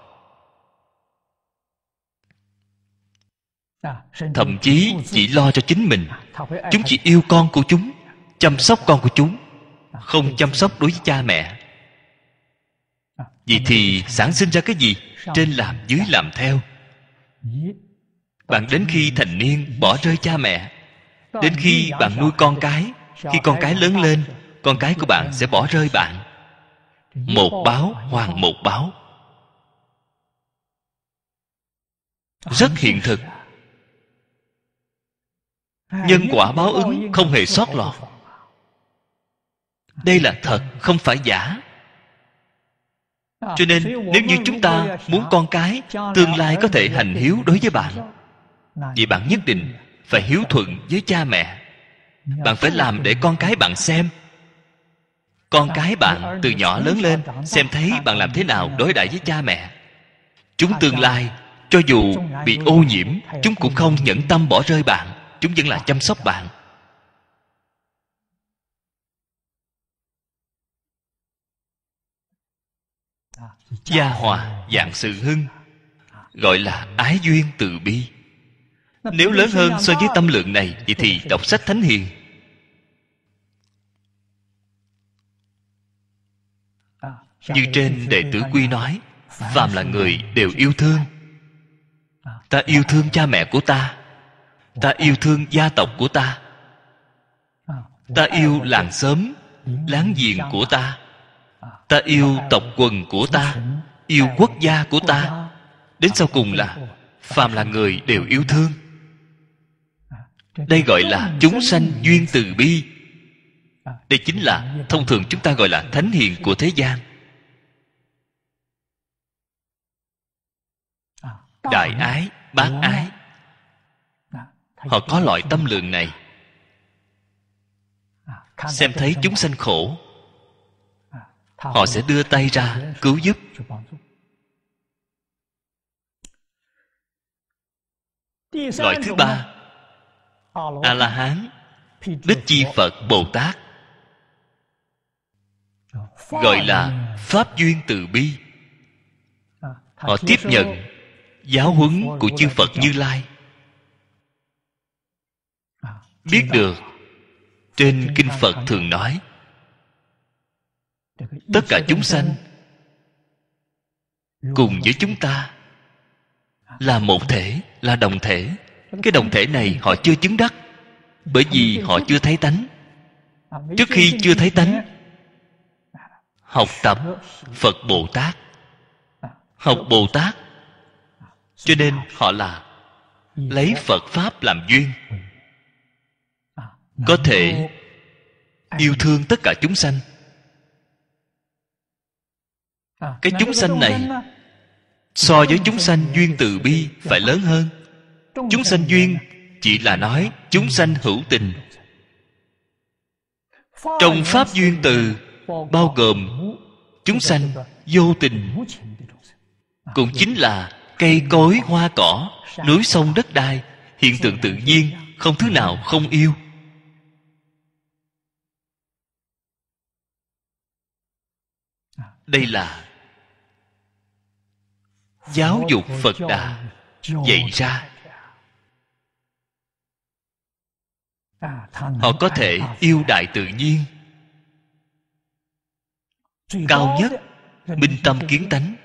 Dạ, thậm chí chỉ lo cho chính mình dạ, chúng chỉ yêu con của chúng chăm sóc con của chúng dạ, không chăm sóc đối với cha mẹ vậy thì sản sinh ra cái gì trên làm dưới làm theo bạn đến khi thành niên bỏ rơi cha mẹ đến khi bạn nuôi con cái khi con cái lớn lên con cái của bạn sẽ bỏ rơi bạn một báo hoàng một báo rất hiện thực nhân quả báo ứng không hề sót lọt đây là thật không phải giả cho nên nếu như chúng ta muốn con cái tương lai có thể hành hiếu đối với bạn vì bạn nhất định phải hiếu thuận với cha mẹ bạn phải làm để con cái bạn xem con cái bạn từ nhỏ lớn lên xem thấy bạn làm thế nào đối đãi với cha mẹ chúng tương lai cho dù bị ô nhiễm chúng cũng không nhẫn tâm bỏ rơi bạn chúng vẫn là chăm sóc bạn gia hòa dạng sự hưng gọi là ái duyên từ bi nếu lớn hơn so với tâm lượng này thì thì đọc sách thánh hiền như trên đệ tử quy nói phàm là người đều yêu thương ta yêu thương cha mẹ của ta ta yêu thương gia tộc của ta ta yêu làng xóm láng giềng của ta ta yêu à, tộc quần của ta yêu quốc gia của ta đến à, sau cùng là à, phàm là người đều yêu thương đây gọi là chúng sanh duyên từ bi đây chính là thông thường chúng ta gọi là thánh hiền của thế gian đại ái bác ái họ có loại tâm lượng này xem thấy chúng sanh khổ họ sẽ đưa tay ra cứu giúp loại thứ ba a la hán đích chi phật bồ tát gọi là pháp duyên từ bi họ tiếp nhận giáo huấn của chư phật như lai biết được trên kinh phật thường nói tất cả chúng sanh cùng với chúng ta là một thể là đồng thể cái đồng thể này họ chưa chứng đắc bởi vì họ chưa thấy tánh trước khi chưa thấy tánh học tập phật bồ tát học bồ tát cho nên họ là lấy phật pháp làm duyên có thể yêu thương tất cả chúng sanh cái chúng sanh này so với chúng sanh duyên từ bi phải lớn hơn chúng sanh duyên chỉ là nói chúng sanh hữu tình trong pháp duyên từ bao gồm chúng sanh vô tình cũng chính là cây cối hoa cỏ núi sông đất đai hiện tượng tự nhiên không thứ nào không yêu đây là giáo dục phật đà dạy ra à, họ có thể yêu đại tự nhiên cao nhất minh tâm kiến tánh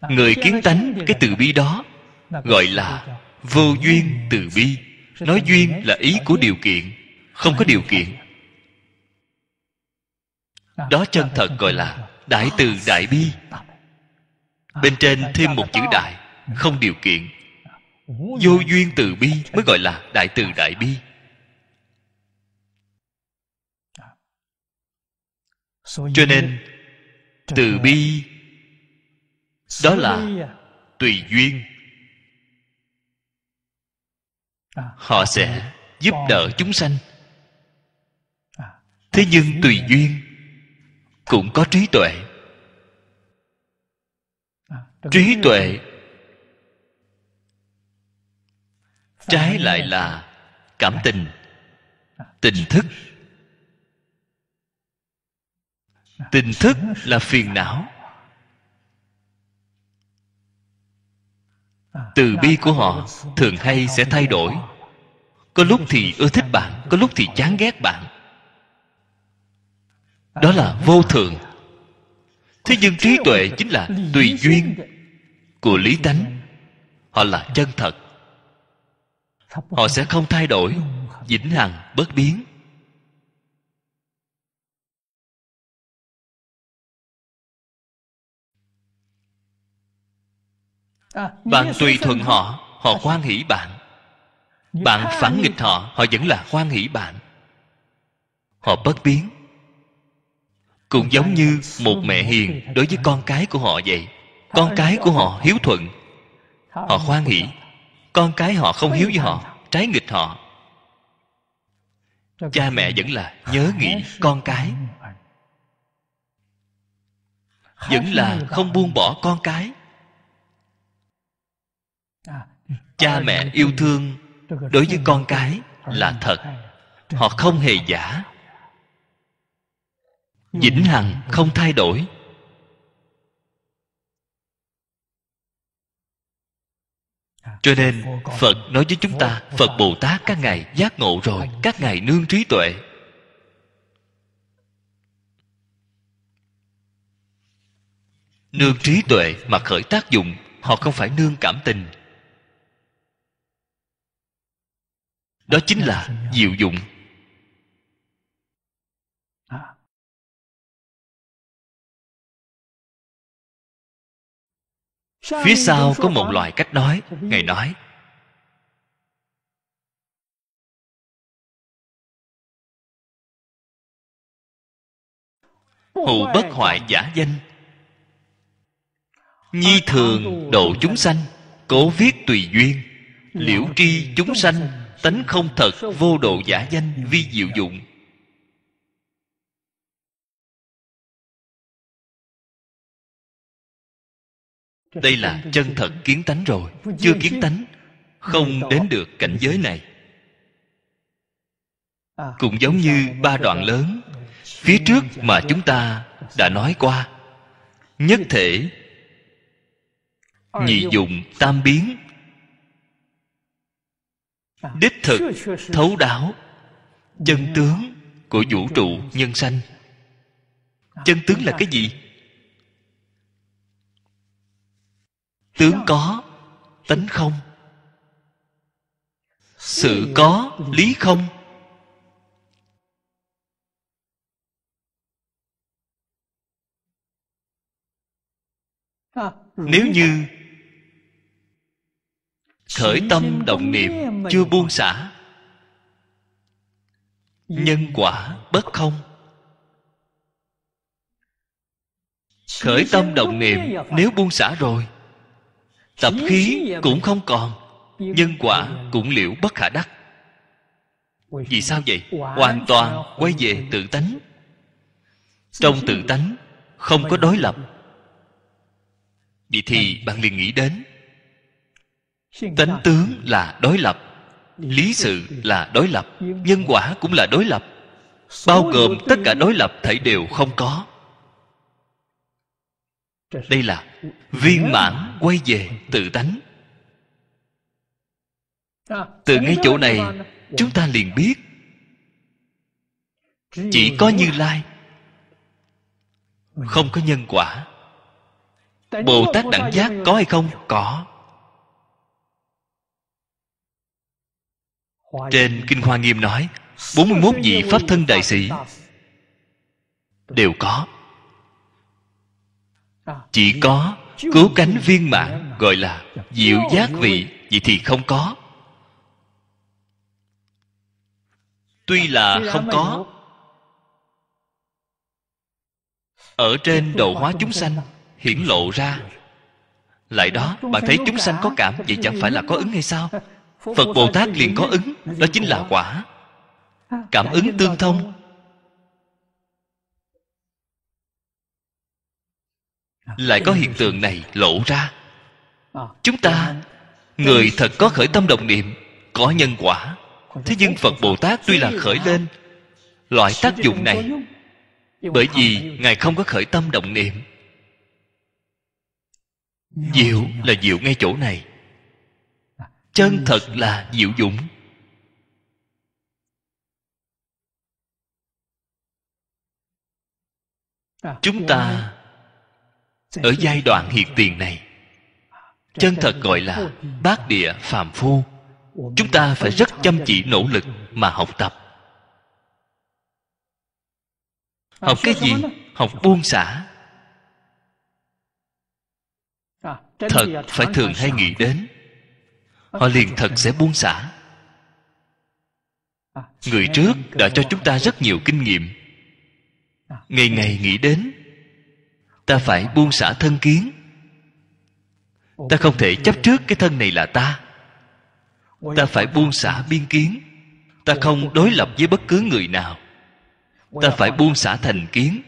à, người kiến tánh cái từ bi đó gọi là vô duyên từ bi nói duyên là ý của điều kiện không có điều kiện à, đó chân thật gọi là đại từ đại bi bên trên thêm một chữ đại không điều kiện vô duyên từ bi mới gọi là đại từ đại bi cho nên từ bi đó là tùy duyên họ sẽ giúp đỡ chúng sanh thế nhưng tùy duyên cũng có trí tuệ à, trí tuệ trái lại là cảm tình à. tình thức à. tình thức là phiền não từ bi của họ thường hay sẽ thay đổi có lúc thì ưa thích bạn có lúc thì chán ghét bạn đó là vô thường. thế nhưng trí tuệ chính là tùy duyên của lý tánh họ là chân thật họ sẽ không thay đổi vĩnh hằng bất biến bạn tùy thuận họ họ quan hỷ bạn bạn phản nghịch họ họ vẫn là quan hỷ bạn họ bất biến cũng giống như một mẹ hiền đối với con cái của họ vậy con cái của họ hiếu thuận họ khoan hỷ con cái họ không hiếu với họ trái nghịch họ cha mẹ vẫn là nhớ nghĩ con cái vẫn là không buông bỏ con cái cha mẹ yêu thương đối với con cái là thật họ không hề giả Ừ. vĩnh hằng không thay đổi à, cho nên phật nói với chúng ta phật bồ tát các ngài giác ngộ rồi các ngài nương trí tuệ nương trí tuệ mà khởi tác dụng họ không phải nương cảm tình đó chính là dạ, diệu dụng phía sau có một loại cách nói ừ. ngài nói hữu bất hoại giả danh nhi thường độ chúng sanh cố viết tùy duyên liễu tri chúng sanh tánh không thật vô độ giả danh vi diệu dụng đây là chân thật kiến tánh rồi chưa kiến tánh không đến được cảnh giới này cũng giống như ba đoạn lớn phía trước mà chúng ta đã nói qua nhất thể nhị dụng tam biến đích thực thấu đáo chân tướng của vũ trụ nhân sanh chân tướng là cái gì tướng có tánh không sự có lý không nếu như khởi tâm động niệm chưa buông xả nhân quả bất không khởi tâm động niệm nếu buông xả rồi tập khí cũng không còn nhân quả cũng liễu bất khả đắc vì sao vậy hoàn toàn quay về tự tánh trong tự tánh không có đối lập vậy thì bạn liền nghĩ đến tánh tướng là đối lập lý sự là đối lập nhân quả cũng là đối lập bao gồm tất cả đối lập thể đều không có đây là viên mãn quay về tự tánh từ ngay chỗ này chúng ta liền biết chỉ có như lai không có nhân quả bồ tát đẳng giác có hay không có trên kinh hoa nghiêm nói 41 vị pháp thân đại sĩ đều có chỉ có cứu cánh viên mãn gọi là diệu giác vị vậy thì không có tuy là không có ở trên đầu hóa chúng sanh hiển lộ ra lại đó bạn thấy chúng sanh có cảm vậy chẳng phải là có ứng hay sao phật bồ tát liền có ứng đó chính là quả cảm ứng tương thông lại có hiện tượng này lộ ra chúng ta người thật có khởi tâm đồng niệm có nhân quả thế nhưng phật bồ tát tuy là khởi lên loại tác dụng này bởi vì ngài không có khởi tâm động niệm diệu là diệu ngay chỗ này chân thật là diệu dũng chúng ta ở giai đoạn hiện tiền này chân thật gọi là bát địa phàm phu chúng ta phải rất chăm chỉ nỗ lực mà học tập học cái gì học buông xả thật phải thường hay nghĩ đến họ liền thật sẽ buông xả người trước đã cho chúng ta rất nhiều kinh nghiệm ngày ngày nghĩ đến ta phải buông xả thân kiến ta không thể chấp trước cái thân này là ta ta phải buông xả biên kiến ta không đối lập với bất cứ người nào ta phải buông xả thành kiến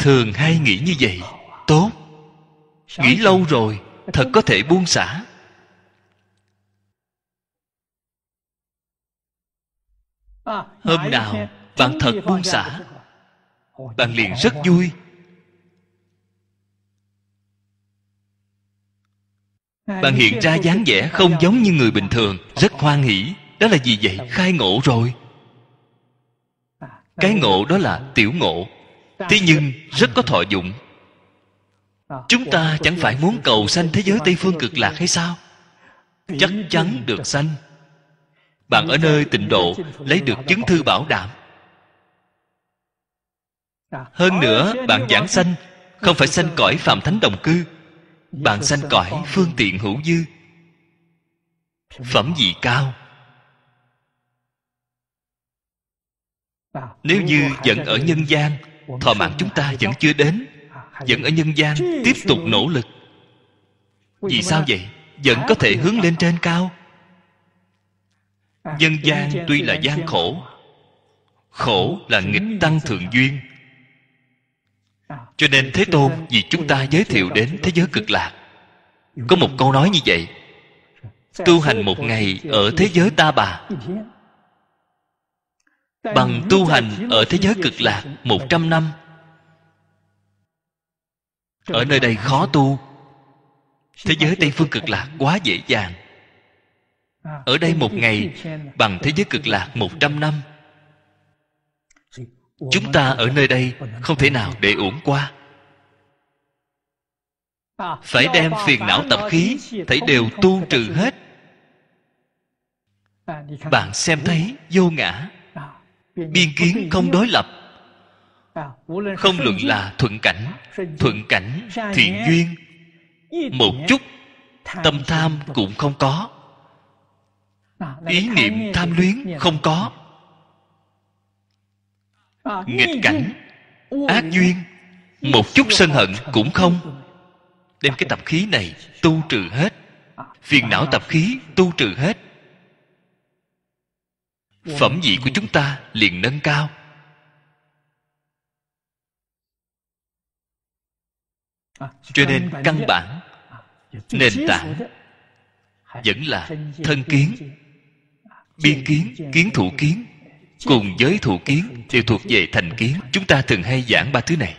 thường hay nghĩ như vậy tốt nghĩ lâu rồi thật có thể buông xả à, hôm nào bạn thật buông xả bạn liền rất vui bạn hiện ra dáng vẻ không giống như người bình thường rất hoan hỷ đó là gì vậy khai ngộ rồi à, cái ngộ đó là tiểu ngộ thế nhưng rất có thọ dụng à, chúng ta chẳng phải muốn cầu sanh thế giới tây phương cực lạc hay sao chắc chắn được sanh bạn ở nơi tịnh độ lấy được chứng thư bảo đảm hơn nữa bạn giảng sanh không phải sanh cõi phạm thánh đồng cư bạn sanh cõi phương tiện hữu dư phẩm vị cao nếu như vẫn ở nhân gian thọ mạng chúng ta vẫn chưa đến vẫn ở nhân gian tiếp tục nỗ lực vì sao vậy vẫn có thể hướng lên trên cao nhân gian tuy là gian khổ khổ là nghịch tăng thượng duyên cho nên thế tôn vì chúng ta giới thiệu đến thế giới cực lạc có một câu nói như vậy tu hành một ngày ở thế giới ta bà bằng tu hành ở thế giới cực lạc một trăm năm ở nơi đây khó tu thế giới tây phương cực lạc quá dễ dàng ở đây một ngày bằng thế giới cực lạc một trăm năm chúng ta ở nơi đây không thể nào để uổng qua phải đem phiền não tập khí thấy đều tu trừ hết bạn xem thấy vô ngã biên kiến không đối lập không luận là thuận cảnh thuận cảnh thiện duyên một chút tâm tham cũng không có ý niệm tham luyến không có À. nghịch cảnh ác duyên một chút sân hận cũng không đem cái tập khí này tu trừ hết phiền não tập khí tu trừ hết phẩm vị của chúng ta liền nâng cao cho nên căn bản nền tảng vẫn là thân kiến biên kiến kiến thủ kiến cùng với thủ kiến thì thuộc về thành kiến chúng ta thường hay giảng ba thứ này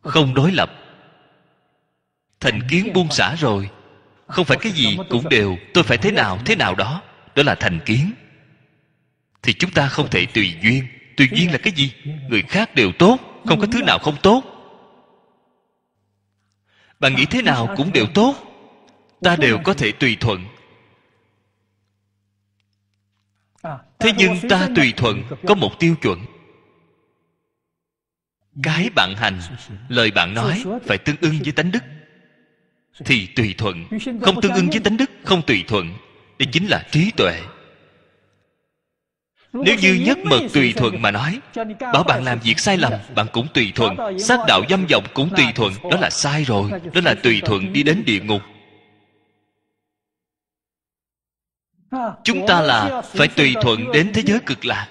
không đối lập thành kiến buông xả rồi không phải cái gì cũng đều tôi phải thế nào thế nào đó đó là thành kiến thì chúng ta không thể tùy duyên tùy duyên là cái gì người khác đều tốt không có thứ nào không tốt bạn nghĩ thế nào cũng đều tốt ta đều có thể tùy thuận thế nhưng ta tùy thuận có một tiêu chuẩn cái bạn hành lời bạn nói phải tương ưng với tánh đức thì tùy thuận không tương ưng với tánh đức không tùy thuận đây chính là trí tuệ nếu như nhất mật tùy thuận mà nói Bảo bạn làm việc sai lầm Bạn cũng tùy thuận Sát đạo dâm vọng cũng tùy thuận Đó là sai rồi Đó là tùy thuận đi đến địa ngục chúng ta là phải tùy thuận đến thế giới cực lạc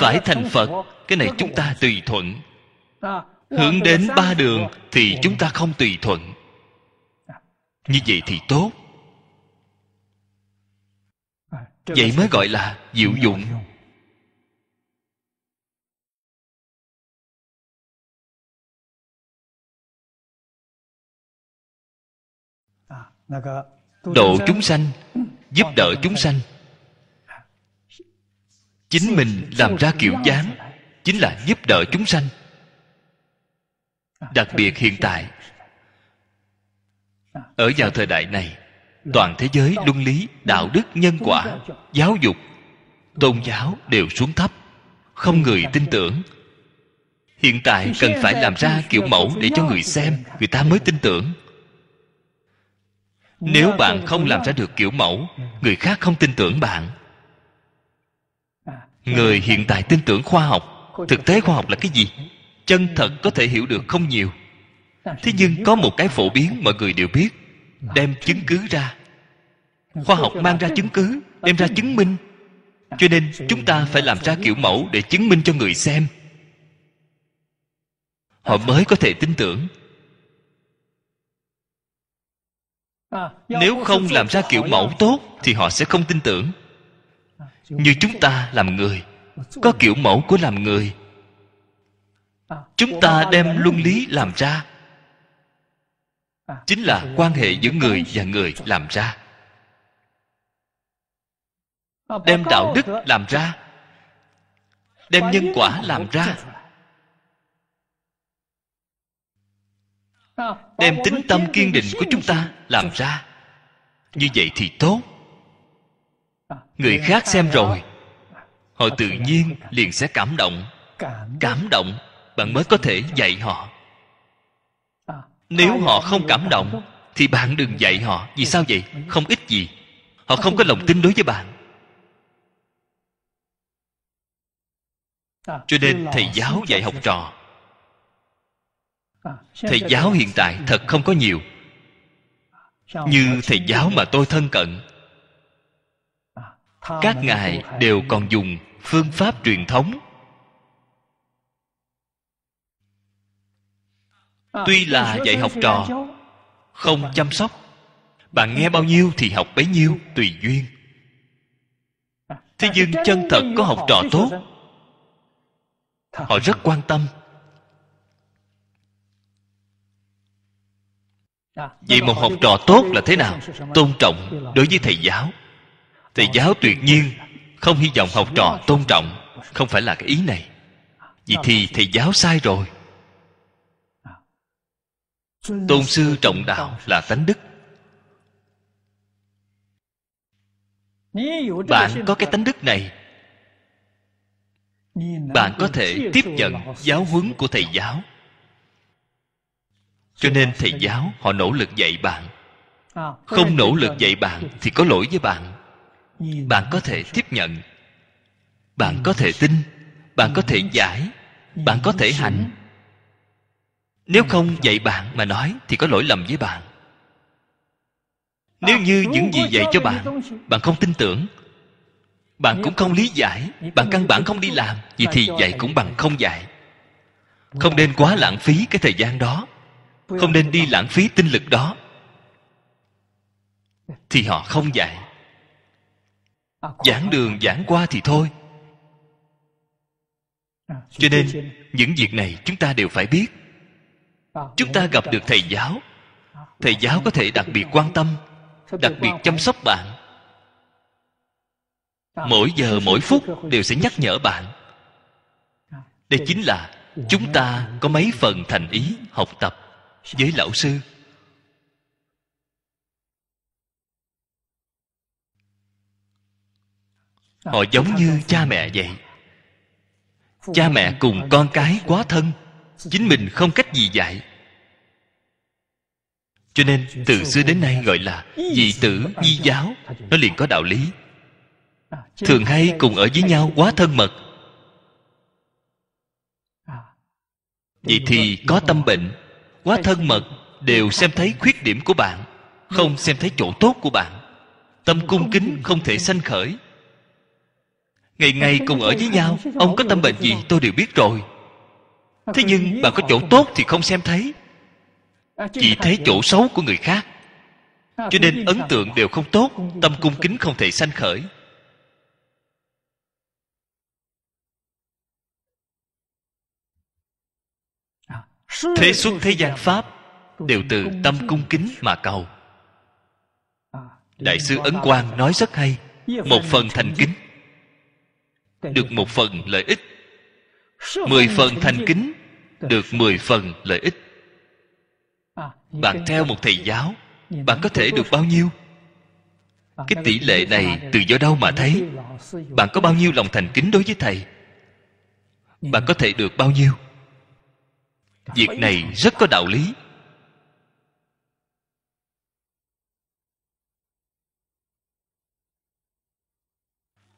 phải thành phật cái này chúng ta tùy thuận hướng đến ba đường thì chúng ta không tùy thuận như vậy thì tốt vậy mới gọi là diệu dụng độ chúng sanh giúp đỡ chúng sanh chính mình làm ra kiểu dáng chính là giúp đỡ chúng sanh đặc biệt hiện tại ở vào thời đại này toàn thế giới luân lý đạo đức nhân quả giáo dục tôn giáo đều xuống thấp không người tin tưởng hiện tại cần phải làm ra kiểu mẫu để cho người xem người ta mới tin tưởng nếu bạn không làm ra được kiểu mẫu người khác không tin tưởng bạn người hiện tại tin tưởng khoa học thực tế khoa học là cái gì chân thật có thể hiểu được không nhiều thế nhưng có một cái phổ biến mọi người đều biết đem chứng cứ ra khoa học mang ra chứng cứ đem ra chứng minh cho nên chúng ta phải làm ra kiểu mẫu để chứng minh cho người xem họ mới có thể tin tưởng nếu không làm ra kiểu mẫu tốt thì họ sẽ không tin tưởng như chúng ta làm người có kiểu mẫu của làm người chúng ta đem luân lý làm ra chính là quan hệ giữa người và người làm ra đem đạo đức làm ra đem nhân quả làm ra đem tính tâm kiên định của chúng ta làm ra như vậy thì tốt người khác xem rồi họ tự nhiên liền sẽ cảm động cảm động bạn mới có thể dạy họ nếu họ không cảm động thì bạn đừng dạy họ vì sao vậy không ít gì họ không có lòng tin đối với bạn cho nên thầy giáo dạy học trò thầy giáo hiện tại thật không có nhiều như thầy giáo mà tôi thân cận các ngài đều còn dùng phương pháp truyền thống à, tuy là dạy học trò không chăm sóc bạn nghe bao nhiêu thì học bấy nhiêu tùy duyên à, thế à, nhưng chân thật có học trò tốt họ rất quan tâm Dạ, Vậy một học trò tốt là thế nào? Tôn trọng đối với thầy giáo Thầy giáo tuyệt nhiên Không hy vọng học trò tôn trọng Không phải là cái ý này dạ, vì thì thầy giáo sai rồi dạ. Tôn sư trọng đạo là tánh đức Bạn có cái tánh đức này Bạn có thể tiếp nhận giáo huấn của thầy giáo cho nên thầy giáo họ nỗ lực dạy bạn à, không nỗ lực dạy bạn thì có lỗi với bạn bạn có thể tiếp nhận bạn có thể tin bạn có thể giải bạn có thể hành nếu không dạy bạn mà nói thì có lỗi lầm với bạn à, nếu như những gì dạy cho bạn bạn không tin tưởng bạn cũng không lý giải bạn căn bản không đi làm vậy thì dạy cũng bằng không dạy không nên quá lãng phí cái thời gian đó không nên đi lãng phí tinh lực đó thì họ không dạy giảng đường giảng qua thì thôi cho nên những việc này chúng ta đều phải biết chúng ta gặp được thầy giáo thầy giáo có thể đặc biệt quan tâm đặc biệt chăm sóc bạn mỗi giờ mỗi phút đều sẽ nhắc nhở bạn đây chính là chúng ta có mấy phần thành ý học tập với lão sư họ giống như cha mẹ vậy cha mẹ cùng con cái quá thân chính mình không cách gì dạy cho nên từ xưa đến nay gọi là dị tử di giáo nó liền có đạo lý thường hay cùng ở với nhau quá thân mật vậy thì có tâm bệnh quá thân mật đều xem thấy khuyết điểm của bạn không xem thấy chỗ tốt của bạn tâm cung kính không thể sanh khởi ngày ngày cùng ở với nhau ông có tâm bệnh gì tôi đều biết rồi thế nhưng bạn có chỗ tốt thì không xem thấy chỉ thấy chỗ xấu của người khác cho nên ấn tượng đều không tốt tâm cung kính không thể sanh khởi thế xuất thế gian pháp đều từ tâm cung kính mà cầu đại sư ấn quang nói rất hay một phần thành kính được một phần lợi ích à, mười à, phần thành kính được mười phần lợi ích bạn theo một thầy giáo bạn có thể được bao nhiêu cái tỷ lệ này từ do đâu mà thấy bạn có bao nhiêu lòng thành kính đối với thầy bạn có thể được bao nhiêu việc này rất có đạo lý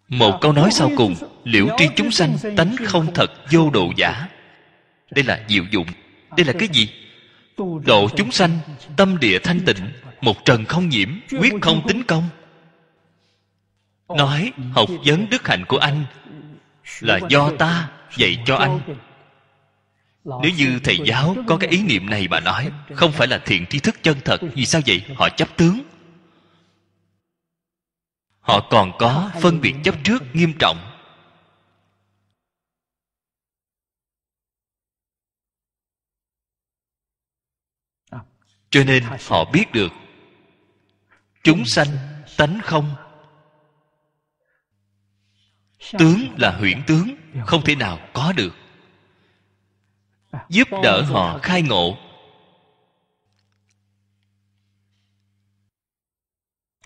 một câu nói sau cùng liễu tri chúng sanh tánh không thật vô độ giả đây là diệu dụng đây là cái gì độ chúng sanh tâm địa thanh tịnh một trần không nhiễm quyết không tính công nói học vấn đức hạnh của anh là do ta dạy cho anh nếu như thầy giáo có cái ý niệm này mà nói không phải là thiện tri thức chân thật vì sao vậy họ chấp tướng họ còn có phân biệt chấp trước nghiêm trọng à. cho nên họ biết được chúng sanh tánh không tướng là huyễn tướng không thể nào có được giúp đỡ họ khai ngộ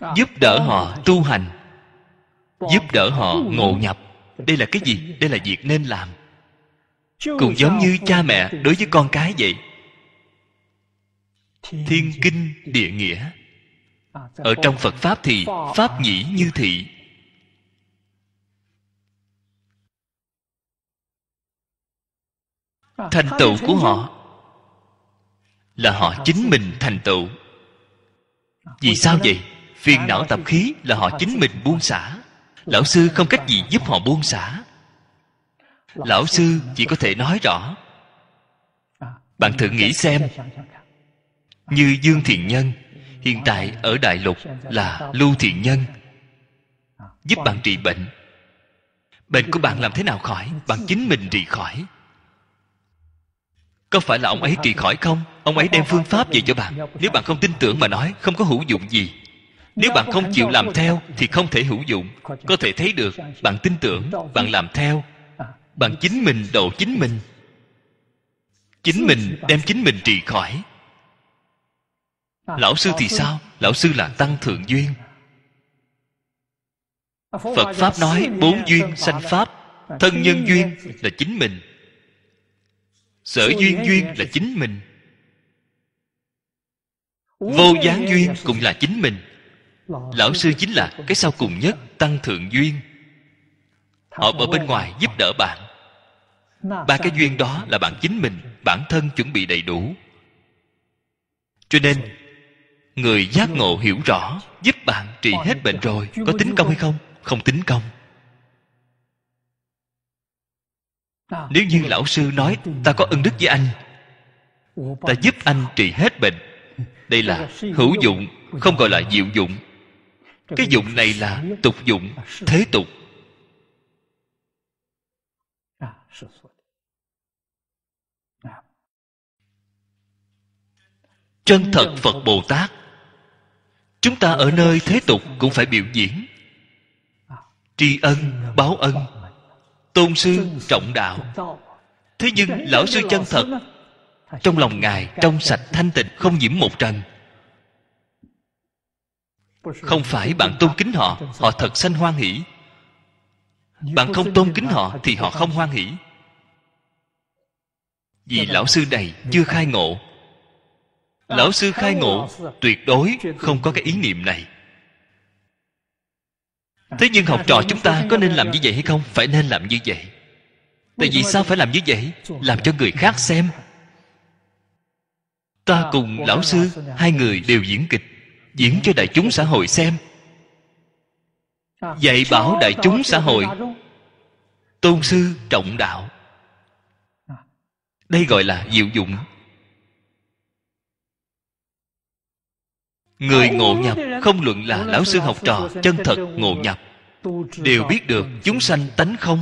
à, giúp đỡ họ tu hành giúp đỡ họ ngộ nhập đây là cái gì đây là việc nên làm cũng giống như cha mẹ đối với con cái vậy thiên kinh địa nghĩa à, ở trong phật pháp thì pháp à, nhĩ như thị Ờ, ờ, thành tựu của ờ, họ dạ, dạ, là họ chính mình thành tựu vì sao vậy phiền não tập khí là họ chính mình buông xả dạ, lão sư không cách gì giúp họ buông xả lão sư chỉ có thể nói rõ bạn thử nghĩ xem như dương thiện nhân hiện tại ở đại lục là lưu thiện nhân giúp bạn trị bệnh bệnh của bạn làm thế nào khỏi bạn chính mình trị khỏi có phải là ông ấy trị khỏi không? Ông ấy đem phương pháp về cho bạn. Nếu bạn không tin tưởng mà nói, không có hữu dụng gì. Nếu bạn không chịu làm theo thì không thể hữu dụng. Có thể thấy được, bạn tin tưởng, bạn làm theo. Bạn chính mình độ chính mình. Chính mình đem chính mình trị khỏi. Lão sư thì sao? Lão sư là tăng thượng duyên. Phật Pháp nói bốn duyên sanh Pháp. Thân nhân duyên là chính mình sở duyên duyên là chính mình vô gián duyên cũng là chính mình lão sư chính là cái sau cùng nhất tăng thượng duyên họ ở bên ngoài giúp đỡ bạn ba cái duyên đó là bạn chính mình bản thân chuẩn bị đầy đủ cho nên người giác ngộ hiểu rõ giúp bạn trị hết bệnh rồi có tính công hay không không tính công nếu như lão sư nói ta có ân đức với anh ta giúp anh trị hết bệnh đây là hữu dụng không gọi là diệu dụng cái dụng này là tục dụng thế tục chân thật phật bồ tát chúng ta ở nơi thế tục cũng phải biểu diễn tri ân báo ân tôn sư trọng đạo thế nhưng lão sư chân thật trong lòng ngài trong sạch thanh tịnh không nhiễm một trần không phải bạn tôn kính họ họ thật sanh hoan hỷ bạn không tôn kính họ thì họ không hoan hỷ vì lão sư này chưa khai ngộ lão sư khai ngộ tuyệt đối không có cái ý niệm này thế nhưng học trò chúng ta có nên làm như vậy hay không phải nên làm như vậy tại vì sao phải làm như vậy làm cho người khác xem ta cùng lão sư hai người đều diễn kịch diễn cho đại chúng xã hội xem dạy bảo đại chúng xã hội tôn sư trọng đạo đây gọi là diệu dụng Người ngộ nhập không luận là lão sư học trò Chân thật ngộ nhập Đều biết được chúng sanh tánh không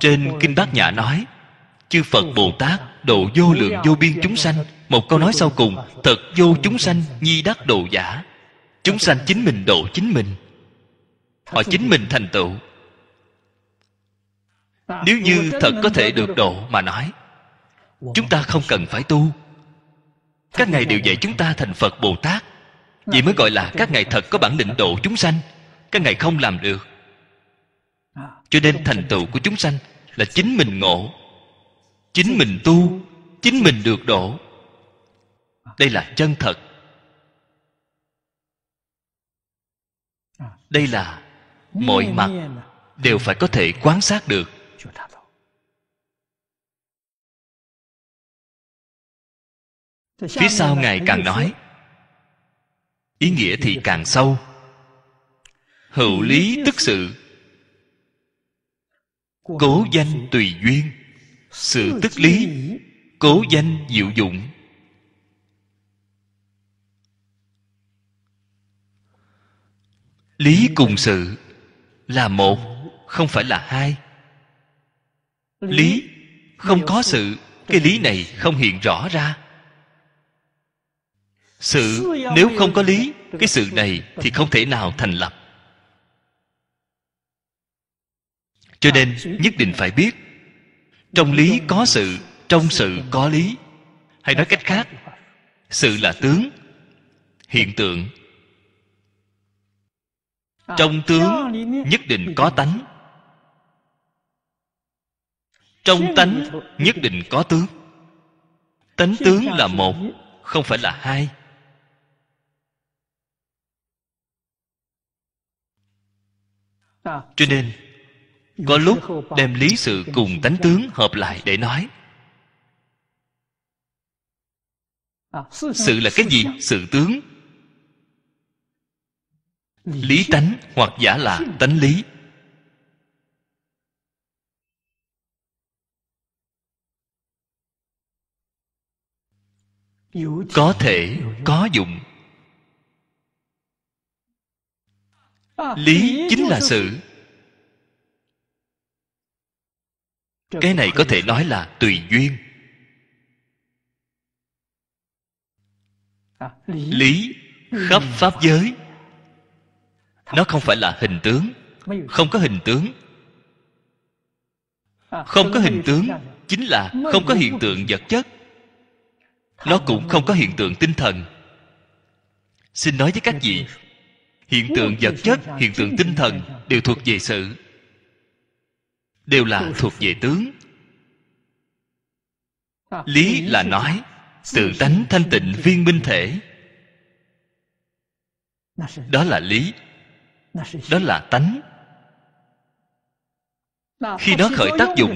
Trên Kinh Bát Nhã nói Chư Phật Bồ Tát độ vô lượng vô biên chúng sanh Một câu nói sau cùng Thật vô chúng sanh nhi đắc độ giả Chúng sanh chính mình độ chính mình Họ chính mình thành tựu Nếu như thật có thể được độ mà nói Chúng ta không cần phải tu các ngài đều dạy chúng ta thành phật bồ tát vậy mới gọi là các ngài thật có bản định độ chúng sanh các ngài không làm được cho nên thành tựu của chúng sanh là chính mình ngộ chính mình tu chính mình được độ đây là chân thật đây là mọi mặt đều phải có thể quan sát được phía sau ngài càng nói ý nghĩa thì càng sâu hữu lý tức sự cố danh tùy duyên sự tức lý cố danh diệu dụng lý cùng sự là một không phải là hai lý không có sự cái lý này không hiện rõ ra sự nếu không có lý cái sự này thì không thể nào thành lập cho nên nhất định phải biết trong lý có sự trong sự có lý hay nói cách khác sự là tướng hiện tượng trong tướng nhất định có tánh trong tánh nhất định có tướng tánh tướng là một không phải là hai À. cho nên có lúc đem lý sự cùng tánh tướng hợp lại để nói à, sự là cái gì sự tướng lý tánh hoặc giả là tánh lý có thể có dụng lý chính là sự cái này có thể nói là tùy duyên lý khắp pháp giới nó không phải là hình tướng không có hình tướng không có hình tướng chính là không có hiện tượng vật chất nó cũng không có hiện tượng tinh thần xin nói với các vị hiện tượng vật chất hiện tượng tinh thần đều thuộc về sự đều là thuộc về tướng lý là nói tự tánh thanh tịnh viên minh thể đó là lý đó là tánh khi nó khởi tác dụng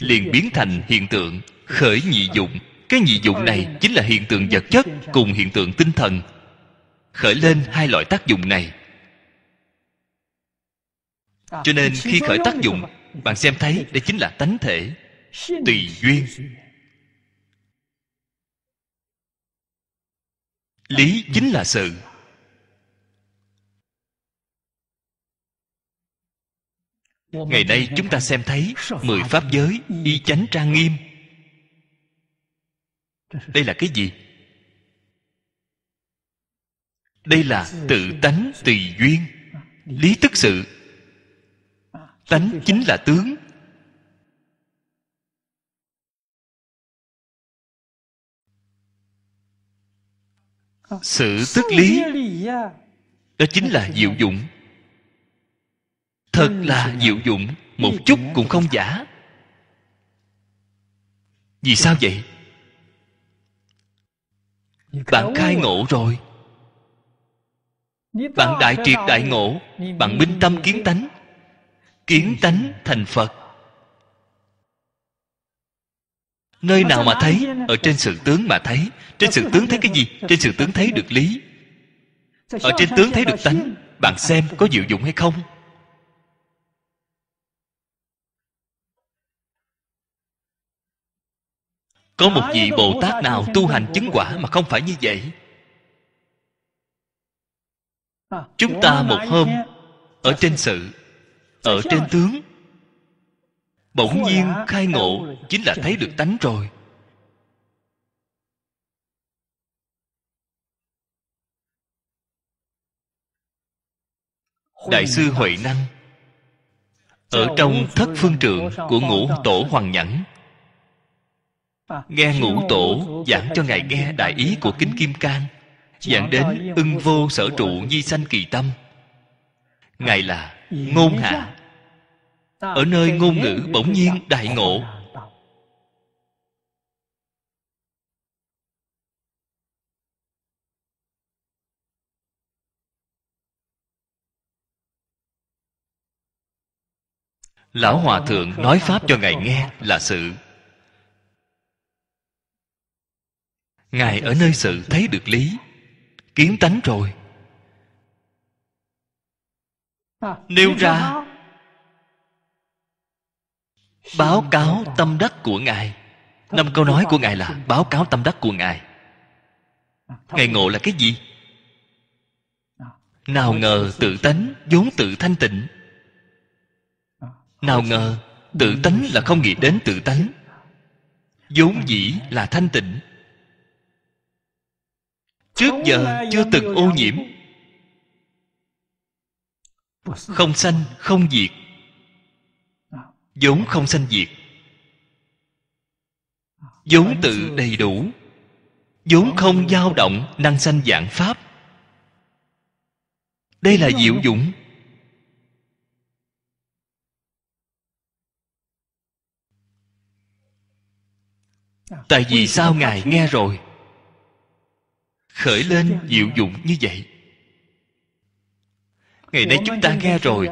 liền biến thành hiện tượng khởi nhị dụng cái nhị dụng này chính là hiện tượng vật chất cùng hiện tượng tinh thần khởi lên hai loại tác dụng này cho nên khi khởi tác dụng bạn xem thấy đây chính là tánh thể tùy duyên lý chính là sự ngày nay chúng ta xem thấy mười pháp giới y chánh trang nghiêm đây là cái gì đây là tự tánh tùy duyên lý tức sự tánh chính là tướng sự tức lý đó chính là diệu dụng thật là diệu dụng một chút cũng không giả vì sao vậy bạn khai ngộ rồi bạn đại triệt đại ngộ bạn minh tâm kiến tánh kiến tánh thành phật nơi nào mà thấy ở trên sự tướng mà thấy trên sự tướng thấy cái gì trên sự tướng thấy được lý ở trên tướng thấy được tánh bạn xem có diệu dụng hay không Có một vị Bồ Tát nào tu hành chứng quả mà không phải như vậy? Chúng ta một hôm Ở trên sự Ở trên tướng Bỗng nhiên khai ngộ Chính là thấy được tánh rồi Đại sư Huệ Năng Ở trong thất phương trượng Của ngũ tổ Hoàng Nhẫn Nghe ngũ tổ giảng cho Ngài nghe đại ý của Kính Kim Cang Giảng đến ưng vô sở trụ nhi sanh kỳ tâm Ngài là ngôn hạ Ở nơi ngôn ngữ bỗng nhiên đại ngộ Lão Hòa Thượng nói Pháp cho Ngài nghe là sự ngài ở nơi sự thấy được lý kiến tánh rồi nêu ra báo cáo tâm đắc của ngài năm câu nói của ngài là báo cáo tâm đắc của ngài ngài ngộ là cái gì nào ngờ tự tánh vốn tự thanh tịnh nào ngờ tự tánh là không nghĩ đến tự tánh vốn dĩ là thanh tịnh trước giờ chưa từng ô nhiễm không sanh không diệt vốn không sanh diệt vốn tự đầy đủ vốn không dao động năng sanh dạng pháp đây là diệu dũng tại vì sao ngài nghe rồi khởi lên diệu dụng như vậy ngày nay chúng ta nghe rồi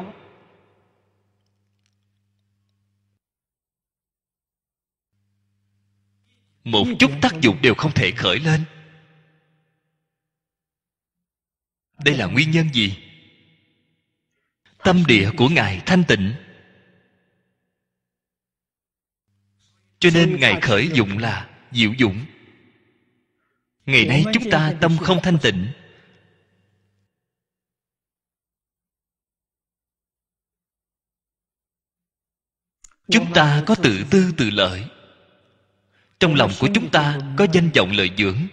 một chút tác dụng đều không thể khởi lên đây là nguyên nhân gì tâm địa của ngài thanh tịnh cho nên ngài khởi dụng là diệu dụng ngày nay chúng ta tâm không thanh tịnh chúng ta có tự tư tự lợi trong lòng của chúng ta có danh vọng lợi dưỡng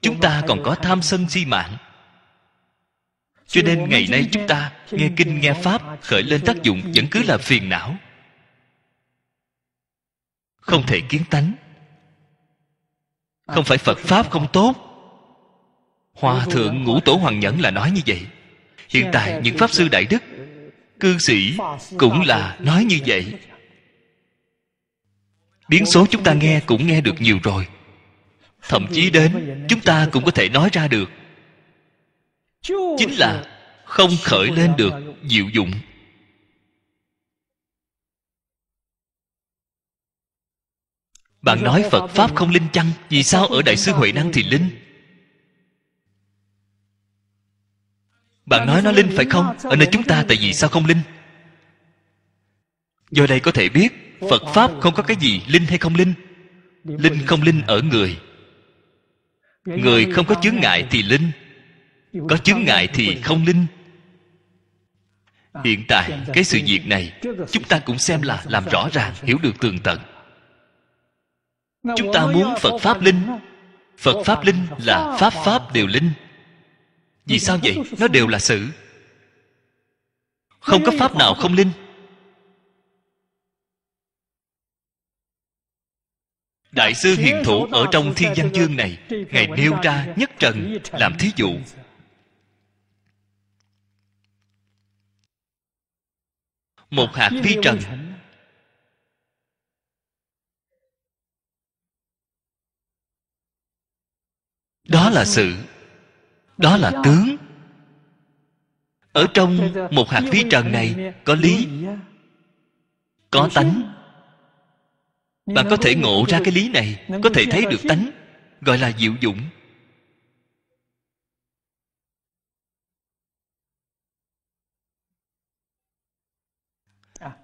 chúng ta còn có tham sân si mạng cho nên ngày nay chúng ta nghe kinh nghe pháp khởi lên tác dụng vẫn cứ là phiền não không thể kiến tánh không phải phật pháp không tốt hòa thượng ngũ tổ hoàng nhẫn là nói như vậy hiện tại những pháp sư đại đức cư sĩ cũng là nói như vậy biến số chúng ta nghe cũng nghe được nhiều rồi thậm chí đến chúng ta cũng có thể nói ra được chính là không khởi lên được diệu dụng bạn nói phật pháp không linh chăng vì sao ở đại sư huệ năng thì linh bạn nói nó linh phải không ở nơi chúng ta tại vì sao không linh do đây có thể biết phật pháp không có cái gì linh hay không linh linh không linh ở người người không có chướng ngại thì linh có chướng ngại thì không linh à, hiện tại cái sự việc này chúng ta cũng xem là làm rõ ràng hiểu được tường tận chúng ta muốn à, phật pháp linh phật pháp linh là pháp pháp đều linh vì sao vậy nó đều là sự không có pháp nào không linh đại sư hiền thủ ở trong thiên văn chương này ngày nêu ra nhất trần làm thí dụ một hạt vi trần đó là sự đó là tướng ở trong một hạt khí trần này có lý có tánh bạn có thể ngộ ra cái lý này có thể thấy được tánh gọi là diệu dụng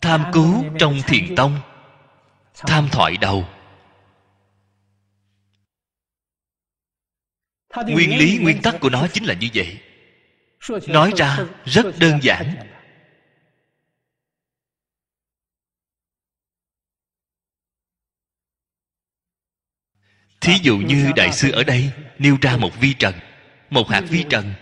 tham cứu trong thiền tông tham thoại đầu nguyên lý nguyên tắc của nó chính là như vậy nói ra rất đơn giản thí dụ như đại sư ở đây nêu ra một vi trần một hạt vi ừ. trần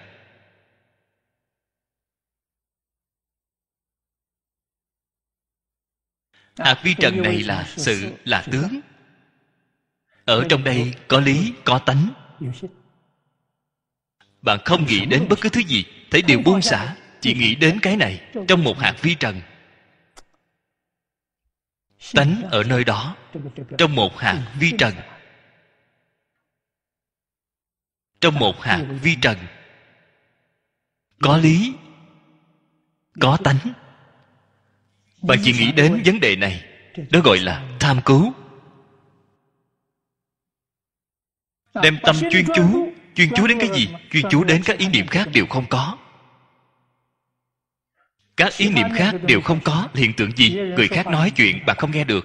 à, hạt vi trần này là sự là tướng ở trong đây có lý có tánh bạn không nghĩ đến bất cứ thứ gì Thấy điều buông xả Chỉ nghĩ đến cái này Trong một hạt vi trần Tánh ở nơi đó Trong một hạt vi trần Trong một hạt vi trần Có lý Có tánh Bạn chỉ nghĩ đến vấn đề này Đó gọi là tham cứu đem tâm chuyên chú chuyên chú đến cái gì chuyên chú đến các ý niệm khác đều không có các ý niệm khác đều không có hiện tượng gì dạ, dạ, người khác nói chuyện bạn không nghe được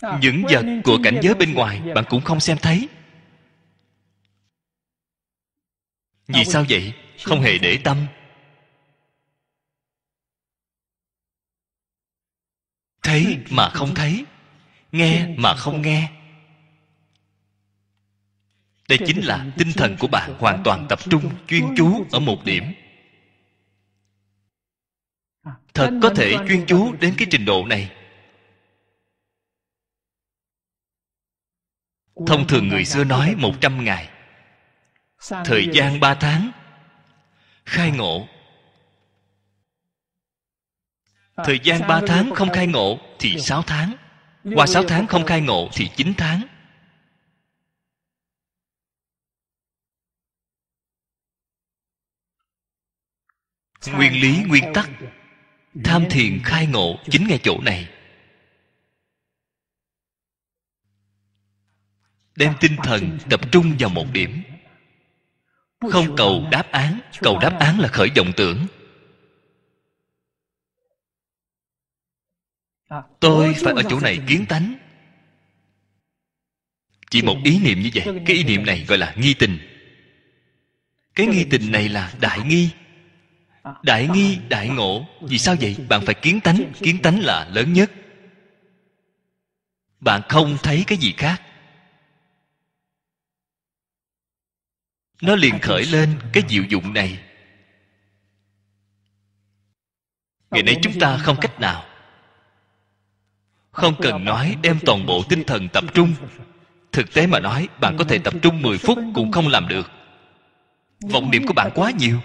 à, những vật của cảnh giới bên ngoài dạ. bạn cũng không xem thấy à, vì sao vậy không hề để tâm thấy mà không thấy nghe mà không nghe đây chính là tinh thần của bạn hoàn toàn tập trung chuyên chú ở một điểm thật có thể chuyên chú đến cái trình độ này thông thường người xưa nói một trăm ngày thời gian ba tháng khai ngộ thời gian ba tháng không khai ngộ thì sáu tháng qua sáu tháng không khai ngộ thì chín tháng Nguyên lý nguyên tắc Tham thiền khai ngộ chính ngay chỗ này Đem tinh thần tập trung vào một điểm Không cầu đáp án Cầu đáp án là khởi vọng tưởng tôi phải ở chỗ này kiến tánh chỉ một ý niệm như vậy cái ý niệm này gọi là nghi tình cái nghi tình này là đại nghi à, đại à, nghi à. đại ngộ vì sao vậy bạn phải kiến tánh kiến tánh là lớn nhất bạn không thấy cái gì khác nó liền khởi lên cái diệu dụng này ngày nay chúng ta không cách nào không cần nói đem toàn bộ tinh thần tập trung Thực tế mà nói Bạn có thể tập trung 10 phút cũng không làm được Vọng niệm của bạn quá nhiều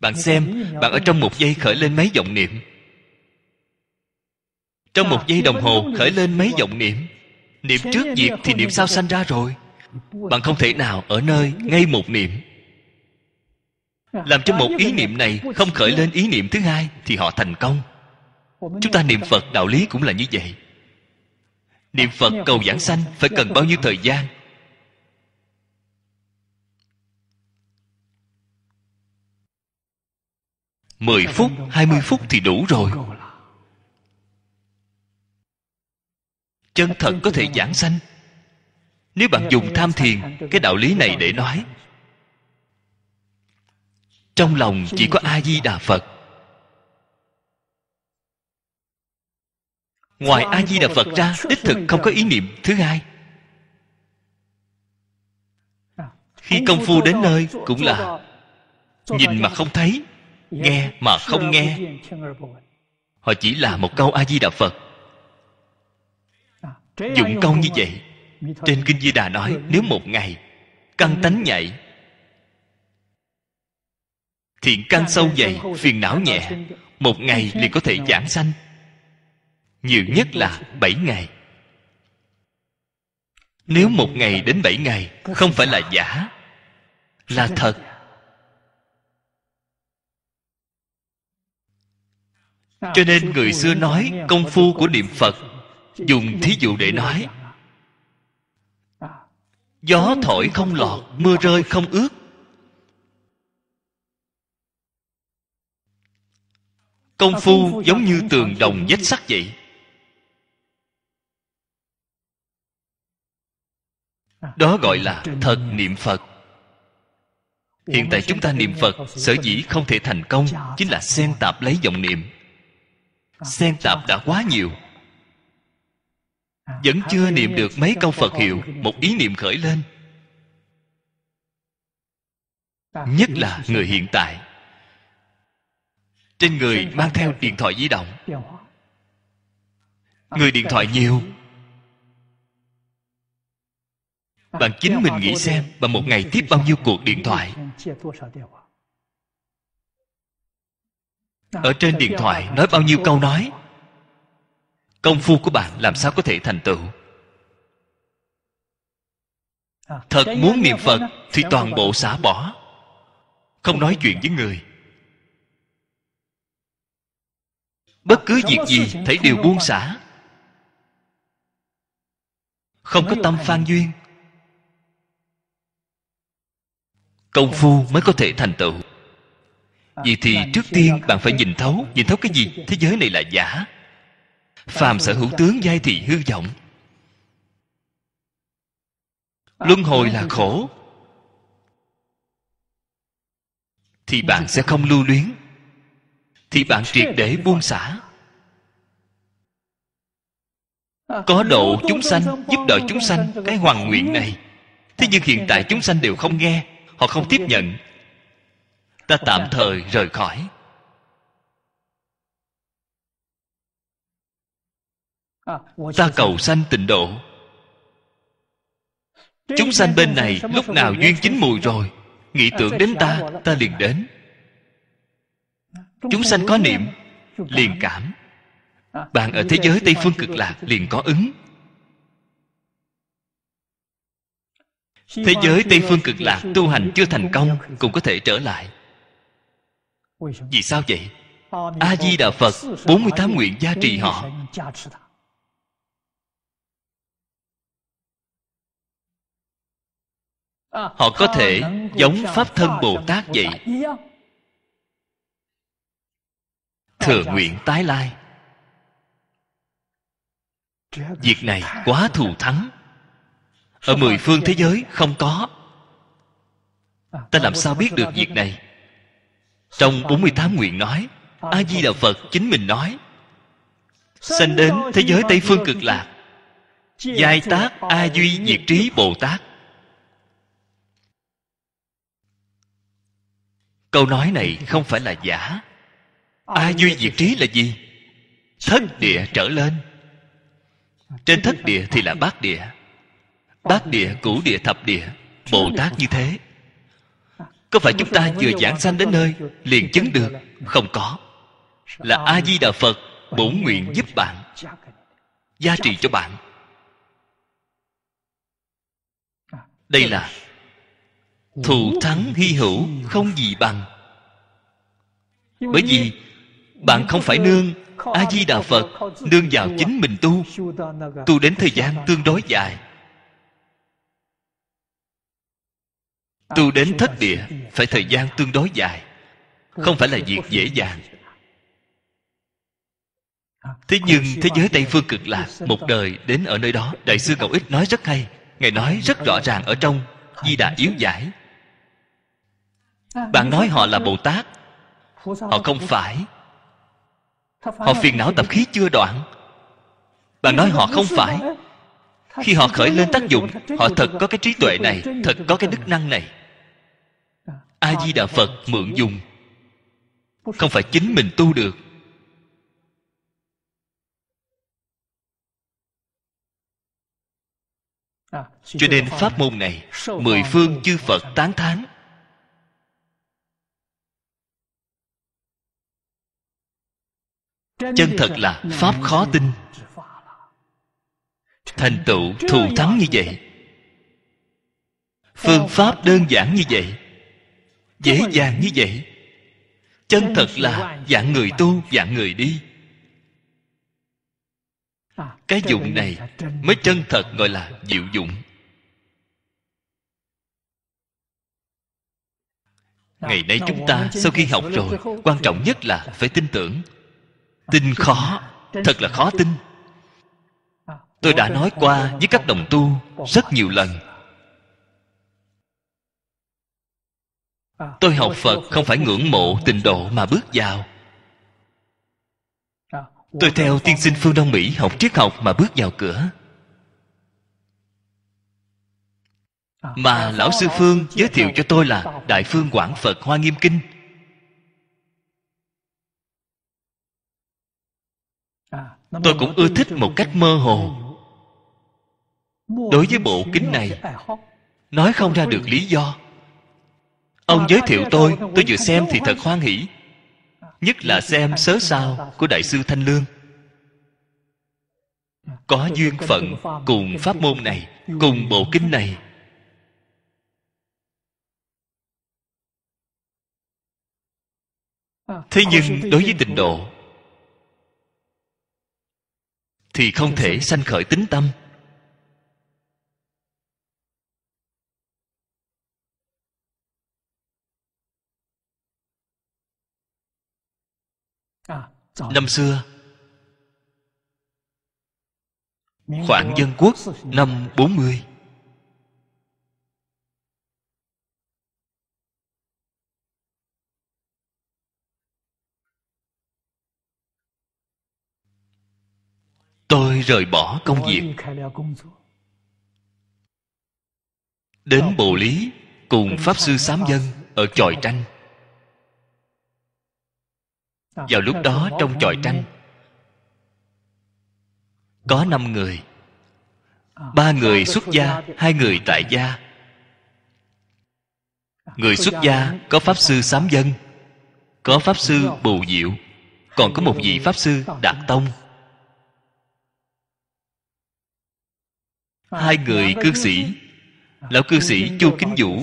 Bạn xem Bạn ở trong một giây khởi lên mấy vọng niệm Trong một giây đồng hồ khởi lên mấy vọng niệm Niệm trước diệt thì niệm sau sanh ra rồi Bạn không thể nào ở nơi ngay một niệm à, Làm cho một ý niệm này không khởi lên ý niệm thứ hai Thì họ thành công Chúng ta niệm Phật đạo lý cũng là như vậy Niệm Phật cầu giảng sanh Phải cần bao nhiêu thời gian Mười phút, hai mươi phút thì đủ rồi Chân thật có thể giảng sanh Nếu bạn dùng tham thiền Cái đạo lý này để nói Trong lòng chỉ có A-di-đà Phật ngoài a di đà phật ra đích thực không có ý niệm thứ hai à, khi công phu đến nơi cũng là nhìn mà không thấy nghe mà không nghe họ chỉ là một câu a di đà phật à, dụng câu như vậy trên kinh di đà nói nếu một ngày căn tánh nhạy thiện căn sâu dày phiền não nhẹ một ngày liền có thể giảng sanh nhiều nhất là bảy ngày nếu một ngày đến bảy ngày không phải là giả là thật cho nên người xưa nói công phu của niệm phật dùng thí dụ để nói gió thổi không lọt mưa rơi không ướt công phu giống như tường đồng vách sắt vậy đó gọi là thật niệm phật hiện tại chúng ta niệm phật sở dĩ không thể thành công chính là xen tạp lấy dòng niệm à, xen tạp đã quá nhiều à, vẫn chưa niệm được mấy câu phật hiệu một ý niệm khởi lên nhất là người hiện tại trên người mang theo điện thoại di động người điện thoại nhiều bạn chính mình nghĩ xem bạn một ngày tiếp bao nhiêu cuộc điện thoại ở trên điện thoại nói bao nhiêu câu nói công phu của bạn làm sao có thể thành tựu à, thật muốn niệm phật thì toàn bộ xả bỏ không nói chuyện với người bất cứ việc gì thấy đều buông xả không có tâm phan duyên công phu mới có thể thành tựu à, Vậy thì trước tiên bạn phải nhìn thấu Nhìn thấu cái gì? Thế giới này là giả Phàm sở hữu tướng giai thị hư vọng à, Luân hồi là khổ Thì bạn sẽ không lưu luyến Thì bạn triệt để buông xả à, Có độ chúng sanh Giúp đỡ chúng sanh Cái hoàng nguyện này Thế nhưng hiện tại chúng sanh đều không nghe họ không tiếp nhận ta tạm thời rời khỏi à, ta cầu sanh tịnh độ chúng sanh bên này lúc nào duyên chín mùi rồi nghĩ à, tưởng đến ta ta liền đến chúng sanh có niệm liền cảm à, bạn ở thế giới tây phương cực lạc liền có ứng thế giới tây phương cực lạc tu hành chưa thành công cũng có thể trở lại vì sao vậy a di đà phật 48 nguyện gia trì họ họ có thể giống pháp thân bồ tát vậy thừa nguyện tái lai việc này quá thù thắng ở mười phương thế giới không có ta làm sao biết được việc này trong 48 nguyện nói a di đà phật chính mình nói sanh đến thế giới tây phương cực lạc giai tác a duy diệt trí bồ tát câu nói này không phải là giả a duy diệt trí là gì thất địa trở lên trên thất địa thì là bát địa bát địa cửu địa thập địa bồ tát như thế có phải chúng ta vừa giảng sanh đến nơi liền chứng được không có là a di đà phật bổn nguyện giúp bạn gia trì cho bạn đây là thù thắng hy hữu không gì bằng bởi vì bạn không phải nương a di đà phật nương vào chính mình tu tu đến thời gian tương đối dài tu đến thất địa phải thời gian tương đối dài không phải là việc dễ dàng thế nhưng thế giới tây phương cực lạc một đời đến ở nơi đó đại sư cầu ích nói rất hay ngài nói rất rõ ràng ở trong di đà yếu giải bạn nói họ là bồ tát họ không phải họ phiền não tập khí chưa đoạn bạn nói họ không phải khi họ khởi lên tác dụng họ thật có cái trí tuệ này thật có cái đức năng này a di đà phật mượn dùng không phải chính mình tu được cho nên pháp môn này mười phương chư phật tán thán chân thật là pháp khó tin thành tựu thù thắng như vậy phương pháp đơn giản như vậy dễ dàng như vậy chân thật là dạng người tu dạng người đi à, cái dụng này mới chân thật gọi là diệu dụng ngày nay chúng ta sau khi học rồi quan trọng nhất là dạ. phải tin tưởng à, tin khó thật là khó tin tôi đã nói qua với các đồng tu rất nhiều lần À, tôi học phật không phải ngưỡng mộ tình độ mà bước vào à, tôi theo tiên sinh phương đông mỹ học triết học mà bước vào cửa à, mà lão sư phương giới thiệu cho tôi là đại phương quảng phật hoa nghiêm kinh tôi cũng ưa thích một cách mơ hồ đối với bộ kính này nói không ra được lý do Ông giới thiệu tôi Tôi vừa xem thì thật hoan hỷ Nhất là xem sớ sao Của Đại sư Thanh Lương à, Có duyên phận Cùng pháp môn này Cùng bộ kinh này à, Thế nhưng đối với tịnh độ Thì không thể sanh khởi tính tâm À, năm xưa khoảng dân quốc năm 40 tôi rời bỏ công việc đến bồ lý cùng pháp sư sám dân ở tròi tranh vào lúc đó trong tròi tranh có năm người à, ba người à, à. xuất gia hai người tại gia người xuất gia có pháp sư sám dân có pháp sư bù diệu còn có một vị pháp sư đạt tông hai người cư sĩ lão cư sĩ chu kính vũ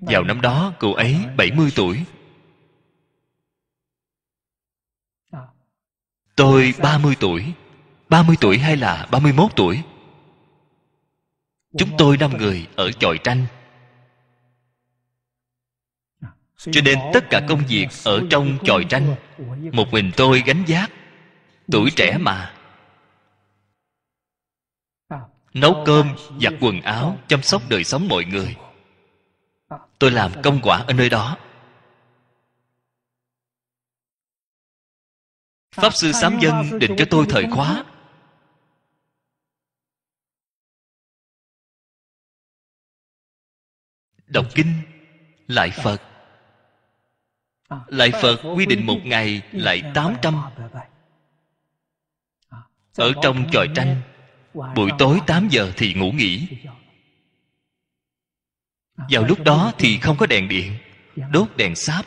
vào năm đó cụ ấy 70 tuổi Tôi 30 tuổi 30 tuổi hay là 31 tuổi Chúng tôi năm người ở chòi tranh Cho nên tất cả công việc ở trong chòi tranh Một mình tôi gánh giác Tuổi trẻ mà Nấu cơm, giặt quần áo Chăm sóc đời sống mọi người Tôi làm công quả ở nơi đó Pháp Sư Sám Dân định cho tôi thời khóa Đọc kinh Lại Phật Lại Phật quy định một ngày Lại 800 Ở trong tròi tranh Buổi tối 8 giờ thì ngủ nghỉ Vào lúc đó thì không có đèn điện Đốt đèn sáp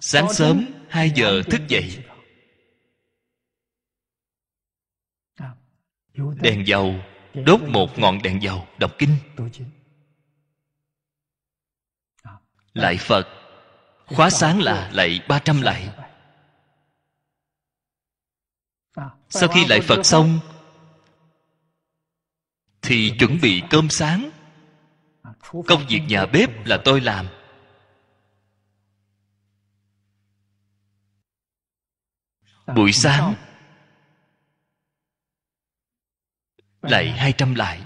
Sáng sớm hai giờ thức dậy Đèn dầu Đốt một ngọn đèn dầu Đọc kinh Lại Phật Khóa sáng là lạy ba trăm lạy Sau khi lạy Phật xong Thì chuẩn bị cơm sáng Công việc nhà bếp là tôi làm buổi sáng lại hai trăm lại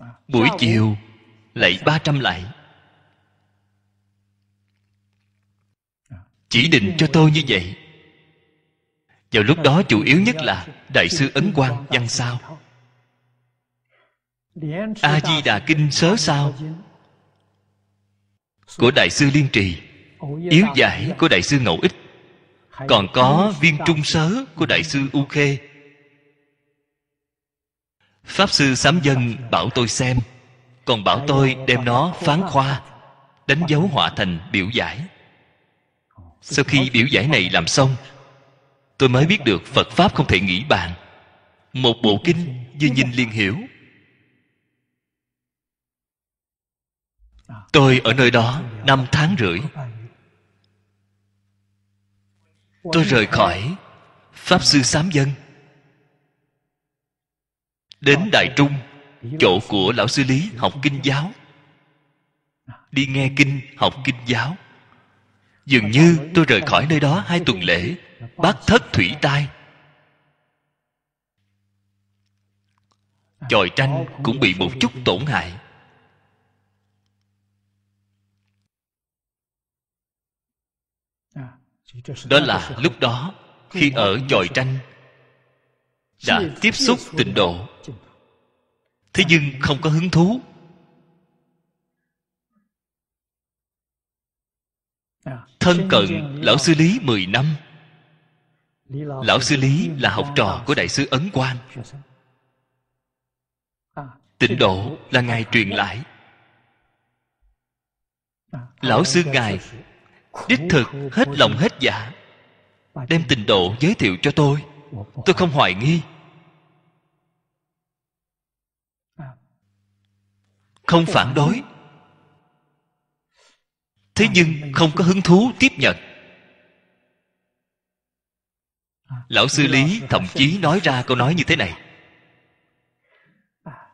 à, buổi chiều lại ba trăm lại à, chỉ định cho tôi như vậy vào lúc đó chủ yếu nhất là đại sư ấn quang văn sao a di đà kinh sớ sao của đại sư liên trì Yếu giải của Đại sư Ngẫu Ích Còn có viên trung sớ của Đại sư U Khê Pháp sư Sám Dân bảo tôi xem Còn bảo tôi đem nó phán khoa Đánh dấu họa thành biểu giải Sau khi biểu giải này làm xong Tôi mới biết được Phật Pháp không thể nghĩ bàn Một bộ kinh như nhìn liên hiểu à. Tôi ở nơi đó năm tháng rưỡi tôi rời khỏi pháp sư sám dân đến đại trung chỗ của lão sư lý học kinh giáo đi nghe kinh học kinh giáo dường như tôi rời khỏi nơi đó hai tuần lễ bác thất thủy tai chòi tranh cũng bị một chút tổn hại đó là lúc đó khi ở chòi tranh đã tiếp xúc tịnh độ thế nhưng không có hứng thú à, thân cận lão sư lý mười năm lão sư lý là học trò của đại sư ấn quan à, tịnh độ là ngài truyền lại à, lão sư ngài đích thực hết lòng hết dạ đem tình độ giới thiệu cho tôi tôi không hoài nghi không phản đối thế nhưng không có hứng thú tiếp nhận lão sư lý thậm chí nói ra câu nói như thế này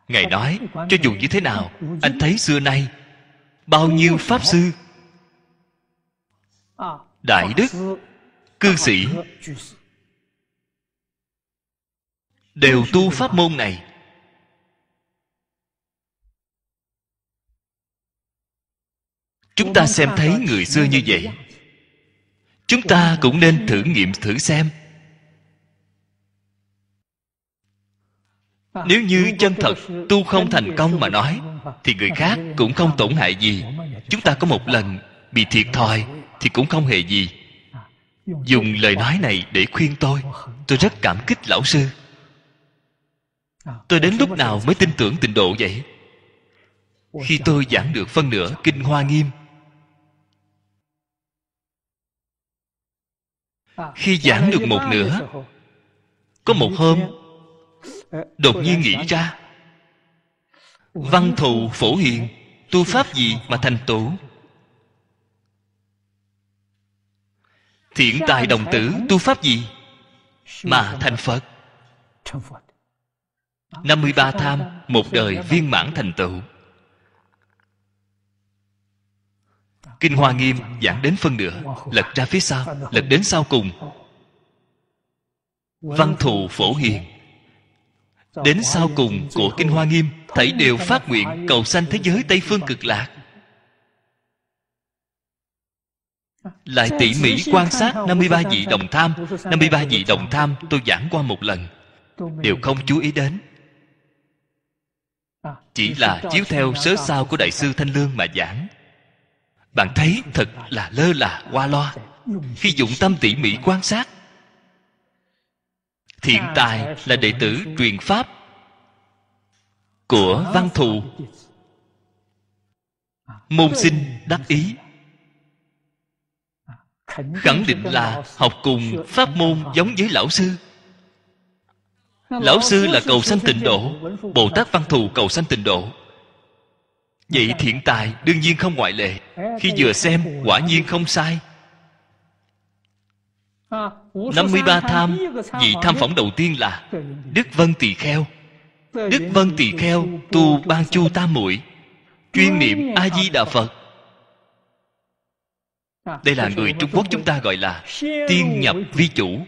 ngài nói cho dù như thế nào anh thấy xưa nay bao nhiêu pháp sư đại đức cư sĩ đều tu pháp môn này chúng ta xem thấy người xưa như vậy chúng ta cũng nên thử nghiệm thử xem nếu như chân thật tu không thành công mà nói thì người khác cũng không tổn hại gì chúng ta có một lần bị thiệt thòi thì cũng không hề gì dùng lời nói này để khuyên tôi tôi rất cảm kích lão sư tôi đến lúc nào mới tin tưởng tịnh độ vậy khi tôi giảng được phân nửa kinh hoa nghiêm khi giảng được một nửa có một hôm đột nhiên nghĩ ra văn thù phổ hiền tu pháp gì mà thành tựu thiện tài đồng tử tu pháp gì mà thành phật 53 tham một đời viên mãn thành tựu kinh hoa nghiêm giảng đến phân nửa lật ra phía sau lật đến sau cùng văn thù phổ hiền đến sau cùng của kinh hoa nghiêm thảy đều phát nguyện cầu sanh thế giới tây phương cực lạc Lại tỉ mỉ quan sát 53 vị đồng tham 53 vị đồng tham tôi giảng qua một lần Đều không chú ý đến Chỉ là chiếu theo sớ sao của Đại sư Thanh Lương mà giảng Bạn thấy thật là lơ là qua loa Khi dụng tâm tỉ mỉ quan sát Thiện tài là đệ tử truyền pháp Của văn thù Môn sinh đắc ý khẳng định là học cùng pháp môn giống với lão sư lão sư là cầu sanh tịnh độ bồ tát văn thù cầu sanh tịnh độ vậy thiện tài đương nhiên không ngoại lệ khi vừa xem quả nhiên không sai 53 tham Vị tham phỏng đầu tiên là Đức Vân Tỳ Kheo Đức Vân Tỳ Kheo Tu Ban Chu Tam Muội Chuyên niệm A-di-đà Phật À, đây là người trung quốc chúng ta gọi là tiên nhập vi chủ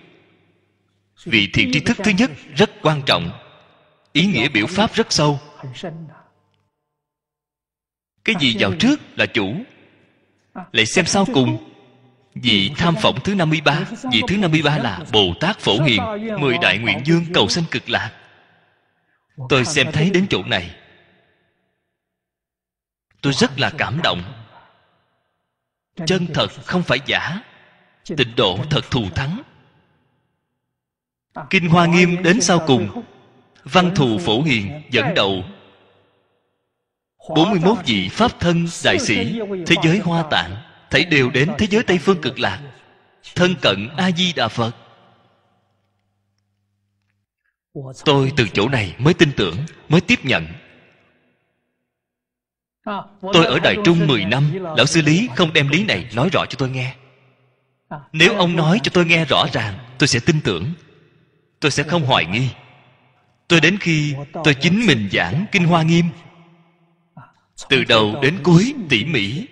vị thiền tri thức thứ nhất rất quan trọng ý nghĩa biểu pháp rất sâu à. cái à, gì vào trước là chủ lại xem dạ, sau cùng vị dạ, tham phỏng thứ 53 dạ, vị thứ 53 là Bồ Tát Phổ Hiền Mười Đại Nguyện Dương cầu sanh cực lạc Tôi xem thấy đến chỗ này Tôi rất là cảm động chân thật không phải giả tịnh độ thật thù thắng à, kinh hoa nghiêm đến sau cùng văn thù phổ hiền dẫn đầu 41 vị Pháp thân đại sĩ Thế giới hoa tạng thấy đều đến thế giới Tây Phương cực lạc Thân cận A-di-đà Phật Tôi từ chỗ này mới tin tưởng Mới tiếp nhận Ờ, tôi ở Đài Trung 10 năm Lão sư Lý không đem lý này nói rõ cho tôi nghe ờ, Nếu ông nói cho tôi nghe rõ ràng Tôi sẽ tin tưởng Tôi sẽ không hoài nghi Tôi đến khi tôi chính mình giảng Kinh Hoa Nghiêm ờ, Từ đầu đến cuối tỉ mỉ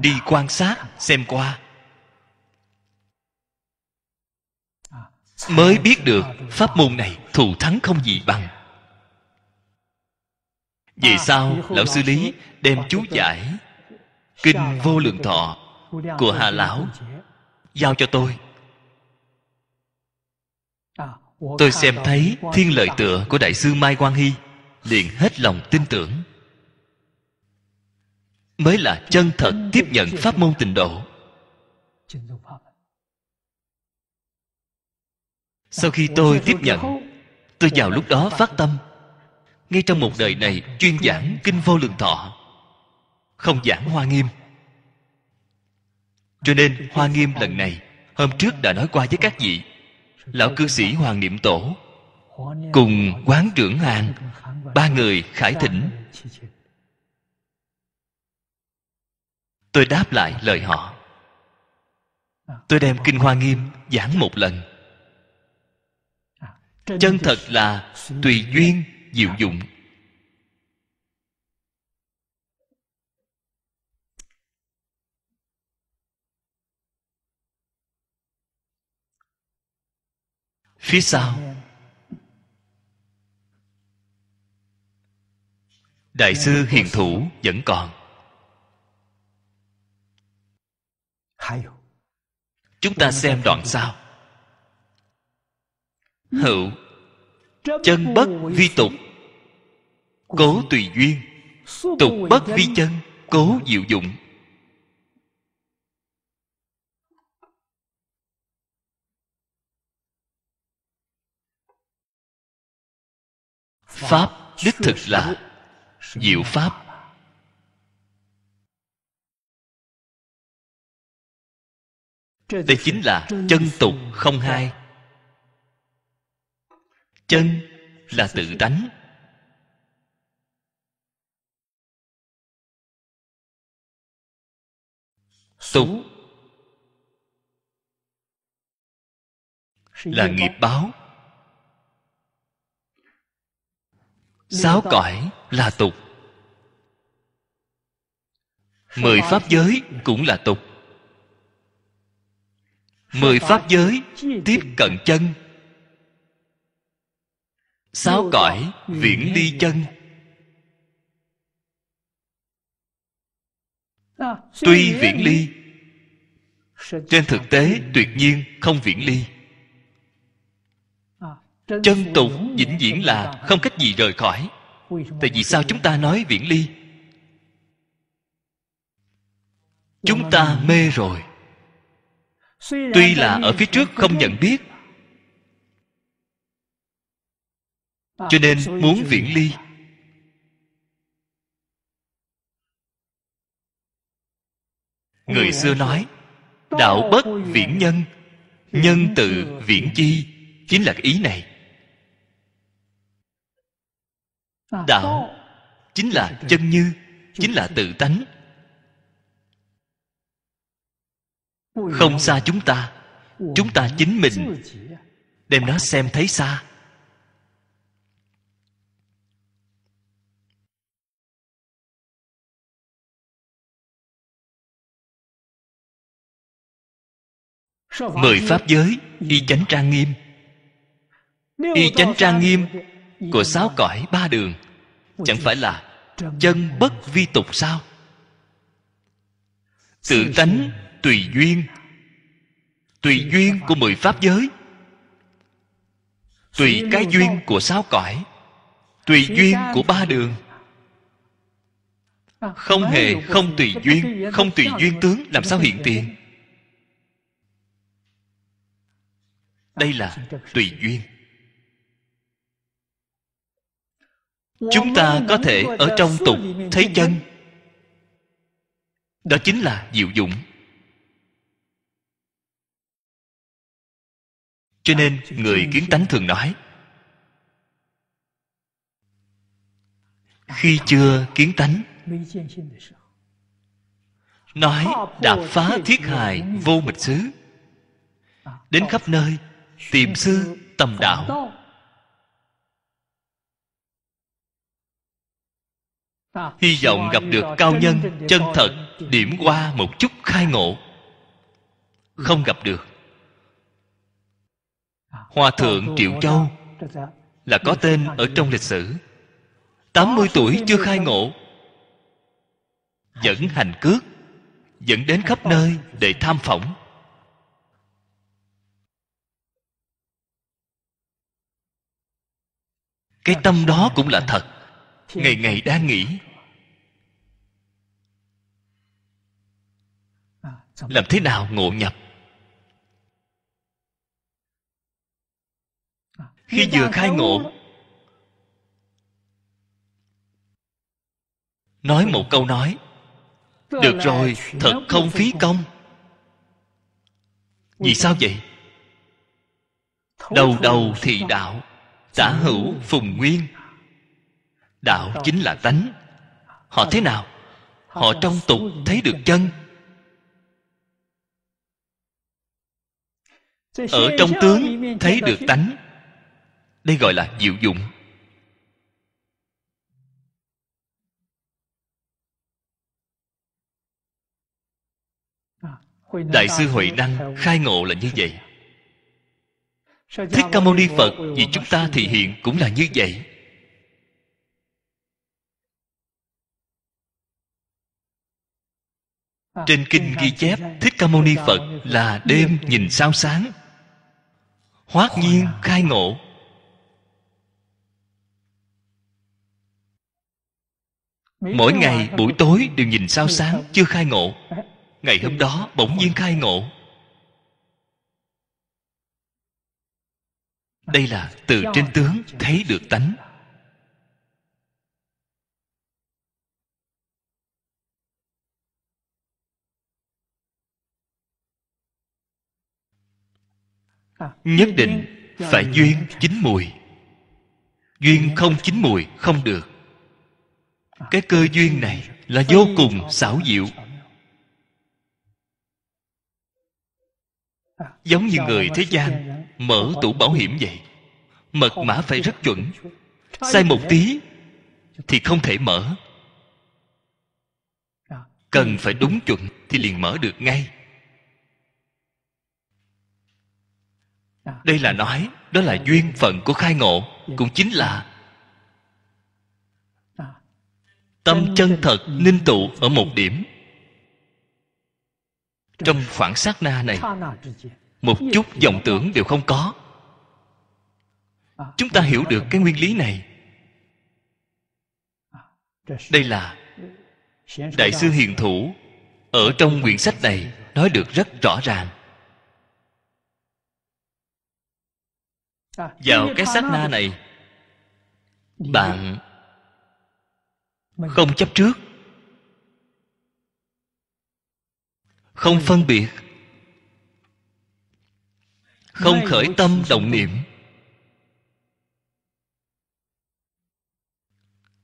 Đi quan sát, xem qua Mới biết được Pháp môn này thù thắng không gì bằng vì à, sao Lão Sư Lý đem chú giải Kinh Vô Lượng Thọ Của Hà Lão Giao cho tôi à, Tôi xem thấy thiên lợi tựa của Đại sư Mai Quang Hy Liền hết lòng tin tưởng Mới là chân thật tiếp nhận pháp môn tịnh độ Sau khi tôi tiếp nhận Tôi vào lúc đó phát tâm ngay trong một đời này chuyên giảng kinh vô lượng thọ không giảng hoa nghiêm cho nên hoa nghiêm lần này hôm trước đã nói qua với các vị lão cư sĩ hoàng niệm tổ cùng quán trưởng hàng ba người khải thỉnh tôi đáp lại lời họ tôi đem kinh hoa nghiêm giảng một lần chân thật là tùy duyên diệu dụng phía sau đại sư hiền thủ vẫn còn chúng ta xem đoạn sau hữu chân bất vi tục cố tùy duyên tục bất vi chân cố diệu dụng pháp đích thực là diệu pháp đây chính là chân tục không hai chân là tự tánh tục là nghiệp báo sáu cõi là tục mười pháp giới cũng là tục mười pháp giới tiếp cận chân sáu cõi viễn ly chân tuy viễn ly trên thực tế tuyệt nhiên không viễn ly à, chân tục vĩnh viễn là không cách gì rời khỏi tại vì sao chúng ta nói viễn ly chúng ta mê rồi tuy là ở phía trước không nhận biết cho nên muốn viễn ly người xưa nói đạo bất viễn nhân nhân tự viễn chi chính là cái ý này à, đạo chính là chân như chính là tự tánh không xa chúng ta chúng ta chính mình à. đem nó xem thấy xa mười pháp giới y chánh trang nghiêm y chánh trang nghiêm của sáu cõi ba đường chẳng phải là chân bất vi tục sao tự tánh tùy duyên tùy duyên của mười pháp giới tùy cái duyên của sáu cõi tùy duyên của ba đường à, không hề không tùy duyên không tùy duyên tướng làm sao hiện tiền đây là tùy duyên chúng ta có thể ở trong tục thấy chân đó chính là diệu dụng cho nên người kiến tánh thường nói khi chưa kiến tánh nói đạp phá thiết hài vô mịch xứ đến khắp nơi tìm sư tầm đạo Hy vọng gặp được cao nhân Chân thật Điểm qua một chút khai ngộ Không gặp được Hòa thượng Triệu Châu Là có tên ở trong lịch sử 80 tuổi chưa khai ngộ Vẫn hành cước Dẫn đến khắp nơi để tham phỏng cái tâm đó cũng là thật ngày ngày đang nghĩ làm thế nào ngộ nhập khi vừa khai ngộ nói một câu nói được rồi thật không phí công vì sao vậy đầu đầu thì đạo tả hữu phùng nguyên đạo chính là tánh họ thế nào họ trong tục thấy được chân ở trong tướng thấy được tánh đây gọi là diệu dụng à, đại sư huệ năng khai ngộ là như vậy thích ca mâu ni phật vì chúng ta thì hiện cũng là như vậy trên kinh ghi chép thích ca mâu ni phật là đêm nhìn sao sáng hoát nhiên khai ngộ mỗi ngày buổi tối đều nhìn sao sáng chưa khai ngộ ngày hôm đó bỗng nhiên khai ngộ đây là từ trên tướng thấy được tánh à, nhất định phải duyên chín mùi duyên không chín mùi không được à, cái cơ duyên này là vô cùng xảo diệu giống như người thế gian mở tủ bảo hiểm vậy mật mã phải rất chuẩn sai một tí thì không thể mở cần phải đúng chuẩn thì liền mở được ngay đây là nói đó là duyên phận của khai ngộ cũng chính là tâm chân thật ninh tụ ở một điểm trong khoảng sát na này một chút vọng tưởng đều không có à, chúng ta hiểu được cái nguyên lý này đây là đại sư hiền thủ ở trong quyển sách này nói được rất rõ ràng vào cái sát na này bạn không chấp trước không phân biệt không khởi tâm động niệm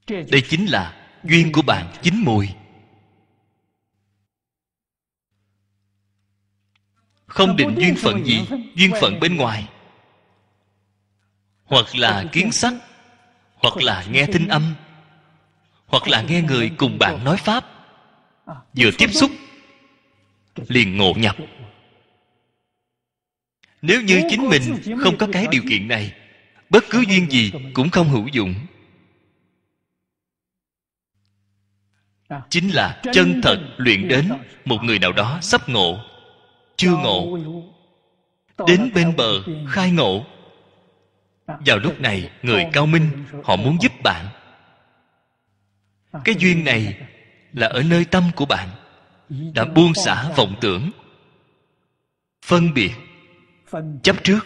đây chính là duyên của bạn chín mùi không định duyên phận gì duyên phận bên ngoài hoặc là kiến sách hoặc là nghe thinh âm hoặc là nghe người cùng bạn nói pháp vừa tiếp xúc liền ngộ nhập nếu như chính mình không có cái điều kiện này bất cứ duyên gì cũng không hữu dụng à. chính là chân thật luyện đến một người nào đó sắp ngộ chưa ngộ đến bên bờ khai ngộ à, vào lúc này người cao minh họ muốn giúp bạn à, cái duyên này là ở nơi tâm của bạn đã buông xả vọng tưởng phân biệt chấp trước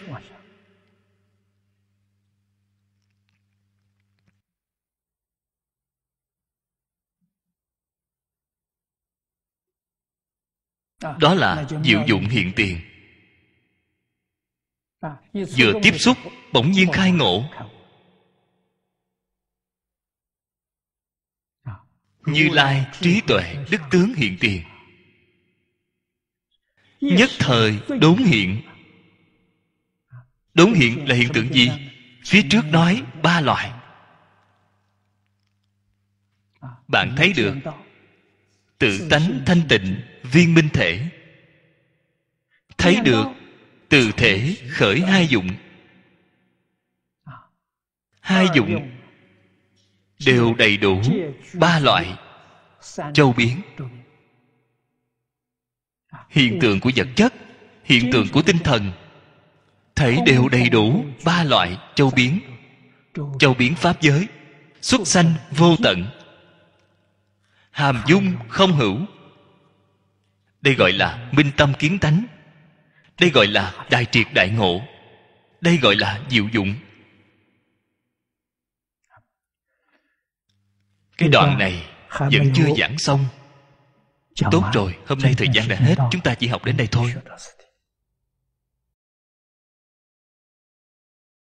à, đó là diệu dụng hiện tiền à, vừa tiếp xúc bỗng nhiên khai ngộ như à, lai trí tuệ đức tướng hiện tiền nhất thời đốn hiện đốn hiện là hiện tượng gì phía trước nói ba loại bạn thấy được tự tánh thanh tịnh viên minh thể thấy được từ thể khởi hai dụng hai dụng đều đầy đủ ba loại châu biến hiện tượng của vật chất hiện tượng của tinh thần thể đều đầy đủ ba loại châu biến châu biến pháp giới xuất sanh vô tận hàm dung không hữu đây gọi là minh tâm kiến tánh đây gọi là đại triệt đại ngộ đây gọi là diệu dụng cái đoạn này vẫn chưa giảng xong tốt rồi hôm nay thời gian đã hết chúng ta chỉ học đến đây thôi